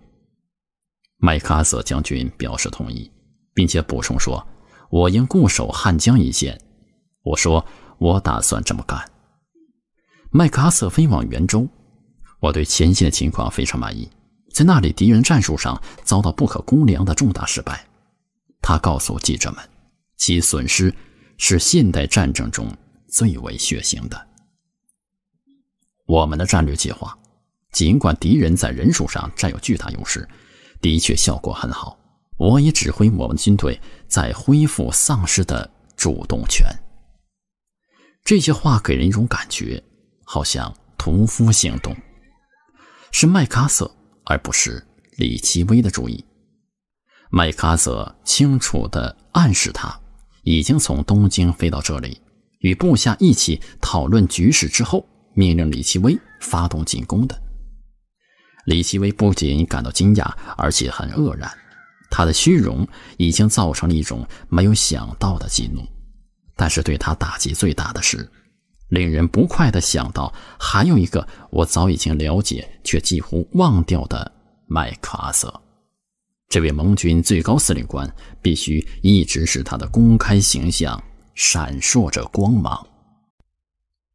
麦克阿瑟将军表示同意，并且补充说。我应固守汉江一线。我说，我打算这么干。麦克阿瑟飞往圆州，我对前线的情况非常满意。在那里，敌人战术上遭到不可估量的重大失败。他告诉记者们，其损失是现代战争中最为血腥的。我们的战略计划，尽管敌人在人数上占有巨大优势，的确效果很好。我也指挥我们军队在恢复丧失的主动权。这些话给人一种感觉，好像屠夫行动是麦克阿瑟而不是李奇微的主意。麦克阿瑟清楚的暗示，他已经从东京飞到这里，与部下一起讨论局势之后，命令李奇微发动进攻的。李奇微不仅感到惊讶，而且很愕然。他的虚荣已经造成了一种没有想到的激怒，但是对他打击最大的是，令人不快的想到还有一个我早已经了解却几乎忘掉的麦克阿瑟，这位盟军最高司令官必须一直是他的公开形象闪烁着光芒。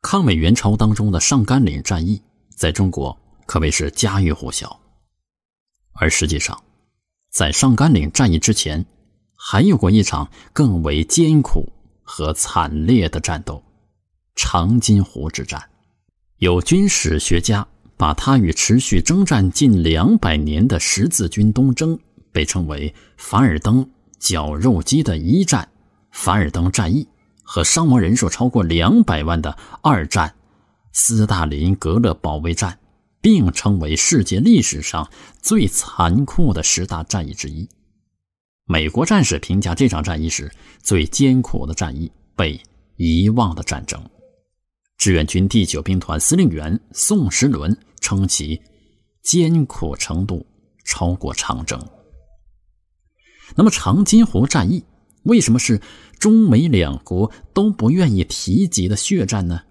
抗美援朝当中的上甘岭战役在中国可谓是家喻户晓，而实际上。在上甘岭战役之前，还有过一场更为艰苦和惨烈的战斗——长津湖之战。有军史学家把它与持续征战近两百年的十字军东征，被称为凡尔登绞肉机的一战——凡尔登战役，和伤亡人数超过两百万的二战斯大林格勒保卫战。并称为世界历史上最残酷的十大战役之一。美国战士评价这场战役时：“最艰苦的战役，被遗忘的战争。”志愿军第九兵团司令员宋时轮称其艰苦程度超过长征。那么，长津湖战役为什么是中美两国都不愿意提及的血战呢？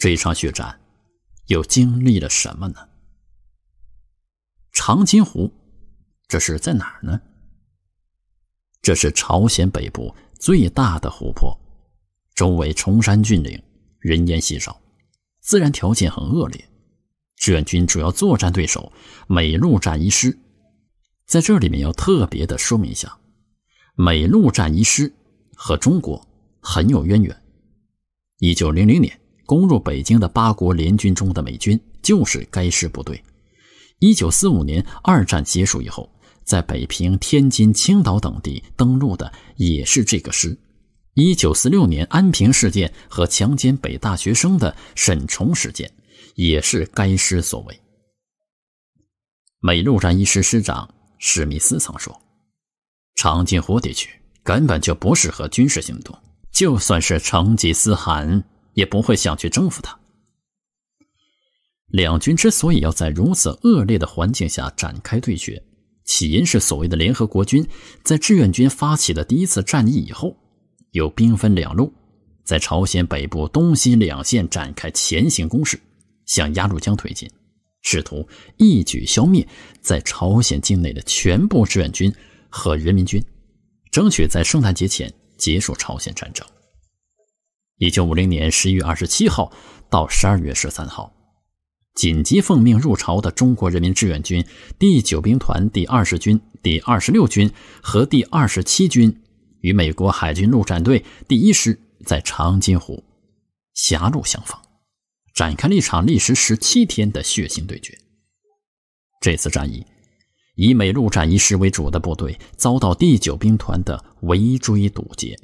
这场血战。又经历了什么呢？长津湖这是在哪儿呢？这是朝鲜北部最大的湖泊，周围崇山峻岭，人烟稀少，自然条件很恶劣。志愿军主要作战对手美陆战一师，在这里面要特别的说明一下，美陆战一师和中国很有渊源。一九零零年。攻入北京的八国联军中的美军就是该师部队。一九四五年二战结束以后，在北平、天津、青岛等地登陆的也是这个师。一九四六年安平事件和强奸北大学生的沈崇事件也是该师所为。美陆战一师师长史密斯曾说：“长津湖地区根本就不适合军事行动，就算是成吉思汗。”也不会想去征服他。两军之所以要在如此恶劣的环境下展开对决，起因是所谓的联合国军在志愿军发起的第一次战役以后，又兵分两路，在朝鲜北部东西两线展开前行攻势，向鸭绿江推进，试图一举消灭在朝鲜境内的全部志愿军和人民军，争取在圣诞节前结束朝鲜战争。一九五零年十一月二十七号到十二月十三号，紧急奉命入朝的中国人民志愿军第九兵团、第二十军、第二十六军和第二十七军，与美国海军陆战队第一师在长津湖狭路相逢，展开了一场历时十七天的血腥对决。这次战役，以美陆战一师为主的部队遭到第九兵团的围追堵截。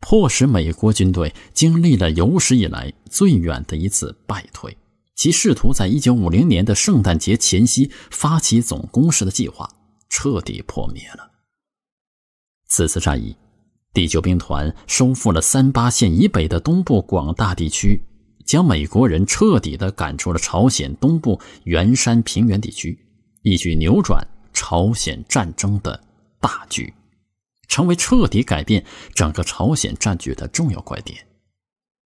迫使美国军队经历了有史以来最远的一次败退，其试图在一九五零年的圣诞节前夕发起总攻势的计划彻底破灭了。此次战役，第九兵团收复了三八线以北的东部广大地区，将美国人彻底的赶出了朝鲜东部元山平原地区，一举扭转朝鲜战争的大局。成为彻底改变整个朝鲜战局的重要拐点。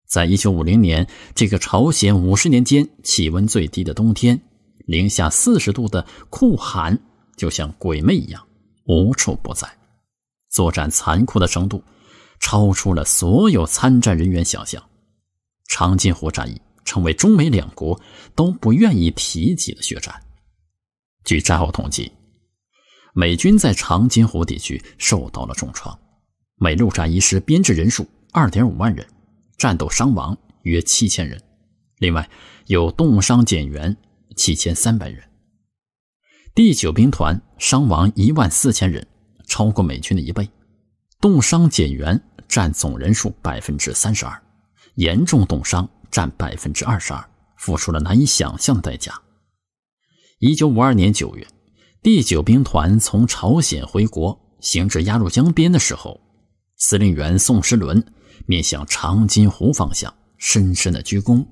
在一九五零年这个朝鲜五十年间气温最低的冬天，零下四十度的酷寒就像鬼魅一样无处不在，作战残酷的程度超出了所有参战人员想象。长津湖战役成为中美两国都不愿意提起的血战。据战后统计。美军在长津湖地区受到了重创，美陆战一师编制人数二点五万人，战斗伤亡约七千人，另外有冻伤减员七千三百人。第九兵团伤亡一万四千人，超过美军的一倍，冻伤减员占总人数百分之三十二，严重冻伤占百分之二十二，付出了难以想象的代价。一九五二年九月。第九兵团从朝鲜回国，行至鸭绿江边的时候，司令员宋时轮面向长津湖方向，深深的鞠躬，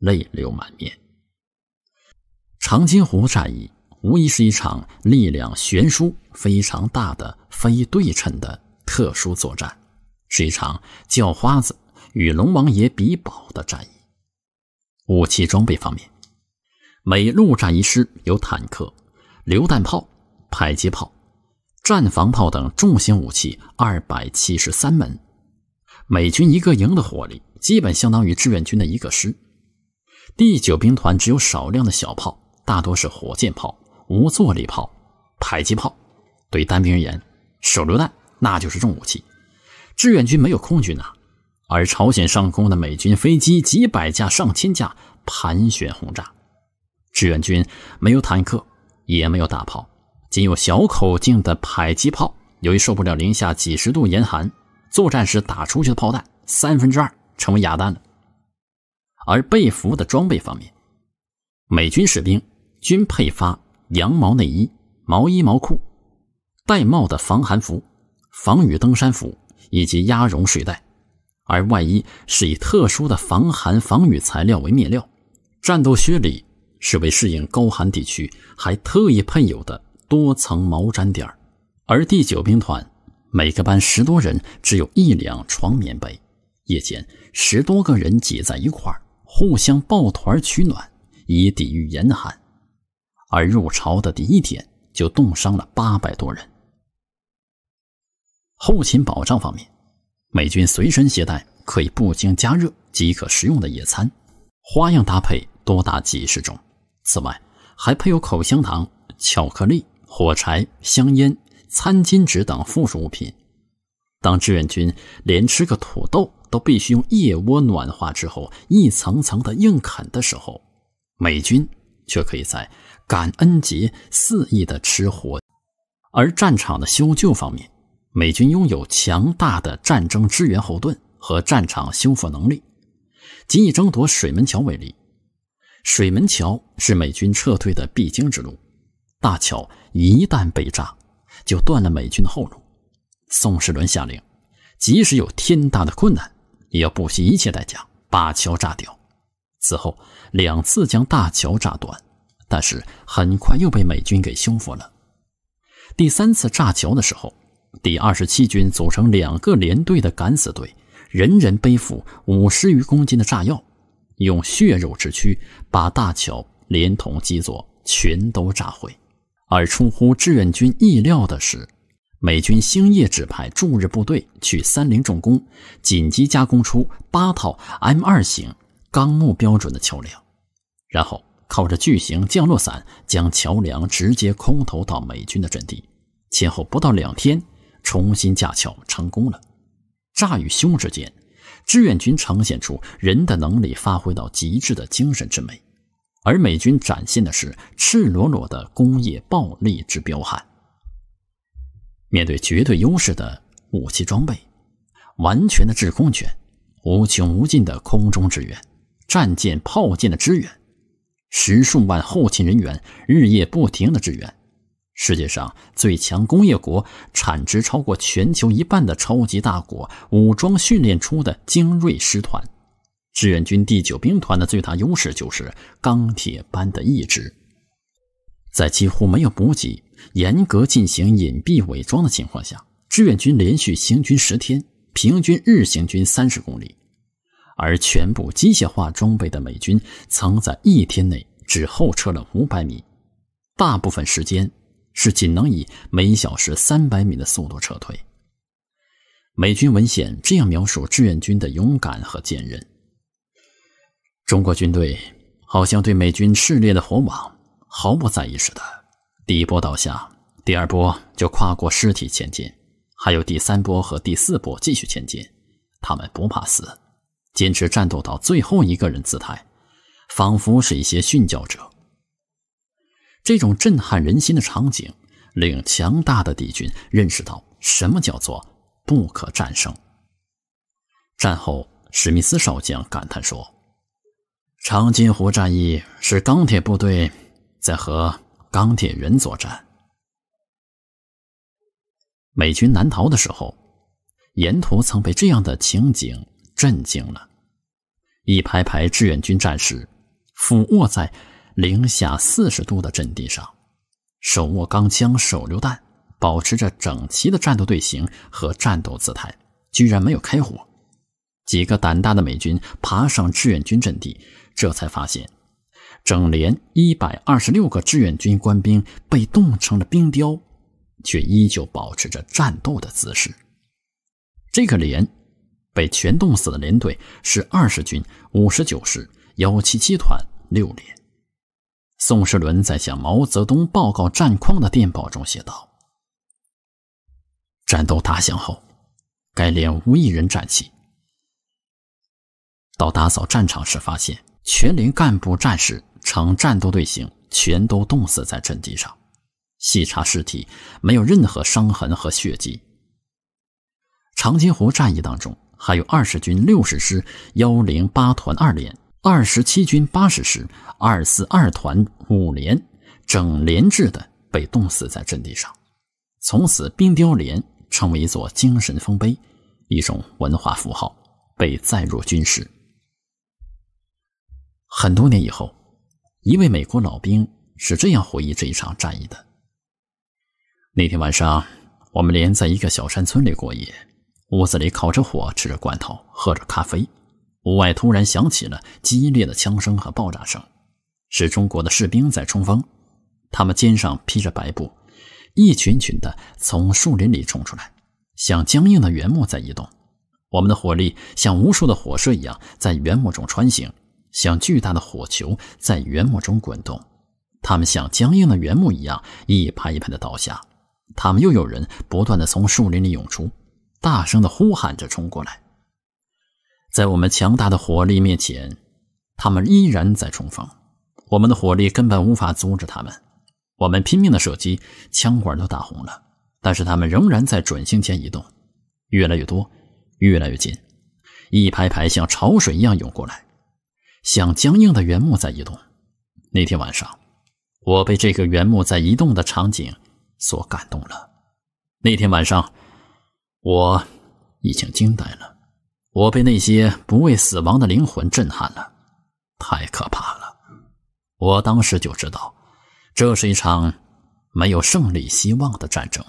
泪流满面。长津湖战役无疑是一场力量悬殊非常大的非对称的特殊作战，是一场叫花子与龙王爷比宝的战役。武器装备方面，每陆战一师有坦克。榴弹炮、迫击炮、战防炮等重型武器二百七十三门，美军一个营的火力基本相当于志愿军的一个师。第九兵团只有少量的小炮，大多是火箭炮、无坐力炮、迫击炮。对单兵而言，手榴弹那就是重武器。志愿军没有空军啊，而朝鲜上空的美军飞机几百架、上千架盘旋轰炸。志愿军没有坦克。也没有大炮，仅有小口径的迫击炮。由于受不了零下几十度严寒，作战时打出去的炮弹三分之二成为哑弹了。而被俘的装备方面，美军士兵均配发羊毛内衣、毛衣、毛裤、戴帽的防寒服、防雨登山服以及鸭绒睡袋，而外衣是以特殊的防寒防雨材料为面料，战斗靴里。是为适应高寒地区，还特意配有的多层毛毡垫儿。而第九兵团每个班十多人，只有一两床棉被，夜间十多个人挤在一块儿，互相抱团取暖以抵御严寒。而入朝的第一天就冻伤了八百多人。后勤保障方面，美军随身携带可以不经加热即可食用的野餐，花样搭配多达几十种。此外，还配有口香糖、巧克力、火柴、香烟、餐巾纸等附属物品。当志愿军连吃个土豆都必须用腋窝暖化之后一层层的硬啃的时候，美军却可以在感恩节肆意的吃火。而战场的修旧方面，美军拥有强大的战争支援后盾和战场修复能力。仅以争夺水门桥为例。水门桥是美军撤退的必经之路，大桥一旦被炸，就断了美军的后路。宋时轮下令，即使有天大的困难，也要不惜一切代价把桥炸掉。此后两次将大桥炸断，但是很快又被美军给修复了。第三次炸桥的时候，第二十七军组成两个连队的敢死队，人人背负五十余公斤的炸药。用血肉之躯把大桥连同基座全都炸毁，而出乎志愿军意料的是，美军星夜指派驻日部队去三菱重工紧急加工出八套 M 二型钢木标准的桥梁，然后靠着巨型降落伞将桥梁直接空投到美军的阵地，前后不到两天，重新架桥成功了。炸与修之间。志愿军呈现出人的能力发挥到极致的精神之美，而美军展现的是赤裸裸的工业暴力之彪悍。面对绝对优势的武器装备、完全的制空权、无穷无尽的空中支援、战舰、炮舰的支援、十数万后勤人员日夜不停的支援。世界上最强工业国、产值超过全球一半的超级大国，武装训练出的精锐师团——志愿军第九兵团的最大优势就是钢铁般的意志。在几乎没有补给、严格进行隐蔽伪装的情况下，志愿军连续行军十天，平均日行军三十公里，而全部机械化装备的美军曾在一天内只后撤了五百米，大部分时间。是仅能以每小时三百米的速度撤退。美军文献这样描述志愿军的勇敢和坚韧：中国军队好像对美军炽烈的火网毫不在意似的，第一波倒下，第二波就跨过尸体前进，还有第三波和第四波继续前进。他们不怕死，坚持战斗到最后一个人姿态，仿佛是一些殉教者。这种震撼人心的场景，令强大的敌军认识到什么叫做不可战胜。战后，史密斯少将感叹说：“长津湖战役是钢铁部队在和钢铁人作战。”美军南逃的时候，沿途曾被这样的情景震惊了：一排排志愿军战士俯卧在。零下四十度的阵地上，手握钢枪、手榴弹，保持着整齐的战斗队形和战斗姿态，居然没有开火。几个胆大的美军爬上志愿军阵地，这才发现，整连一百二十六个志愿军官兵被冻成了冰雕，却依旧保持着战斗的姿势。这个连被全冻死的连队是二十军五十九师幺七七团六连。宋时轮在向毛泽东报告战况的电报中写道：“战斗打响后，该连无一人战起。到打扫战场时，发现全连干部战士呈战斗队形，全都冻死在阵地上。细查尸体，没有任何伤痕和血迹。”长津湖战役当中，还有二十军六十师幺零八团二连。二十七军八十师二四二团五连，整连制的被冻死在阵地上。从此，冰雕连成为一座精神丰碑，一种文化符号，被载入军史。很多年以后，一位美国老兵是这样回忆这一场战役的：那天晚上，我们连在一个小山村里过夜，屋子里烤着火，吃着罐头，喝着咖啡。屋外突然响起了激烈的枪声和爆炸声，是中国的士兵在冲锋。他们肩上披着白布，一群群的从树林里冲出来，像僵硬的原木在移动。我们的火力像无数的火蛇一样在原木中穿行，像巨大的火球在原木中滚动。他们像僵硬的原木一样一排一排的倒下。他们又有人不断的从树林里涌出，大声的呼喊着冲过来。在我们强大的火力面前，他们依然在冲锋。我们的火力根本无法阻止他们。我们拼命的射击，枪管都打红了，但是他们仍然在准星前移动，越来越多，越来越近，一排排像潮水一样涌过来，像僵硬的原木在移动。那天晚上，我被这个原木在移动的场景所感动了。那天晚上，我已经惊呆了。我被那些不畏死亡的灵魂震撼了，太可怕了！我当时就知道，这是一场没有胜利希望的战争。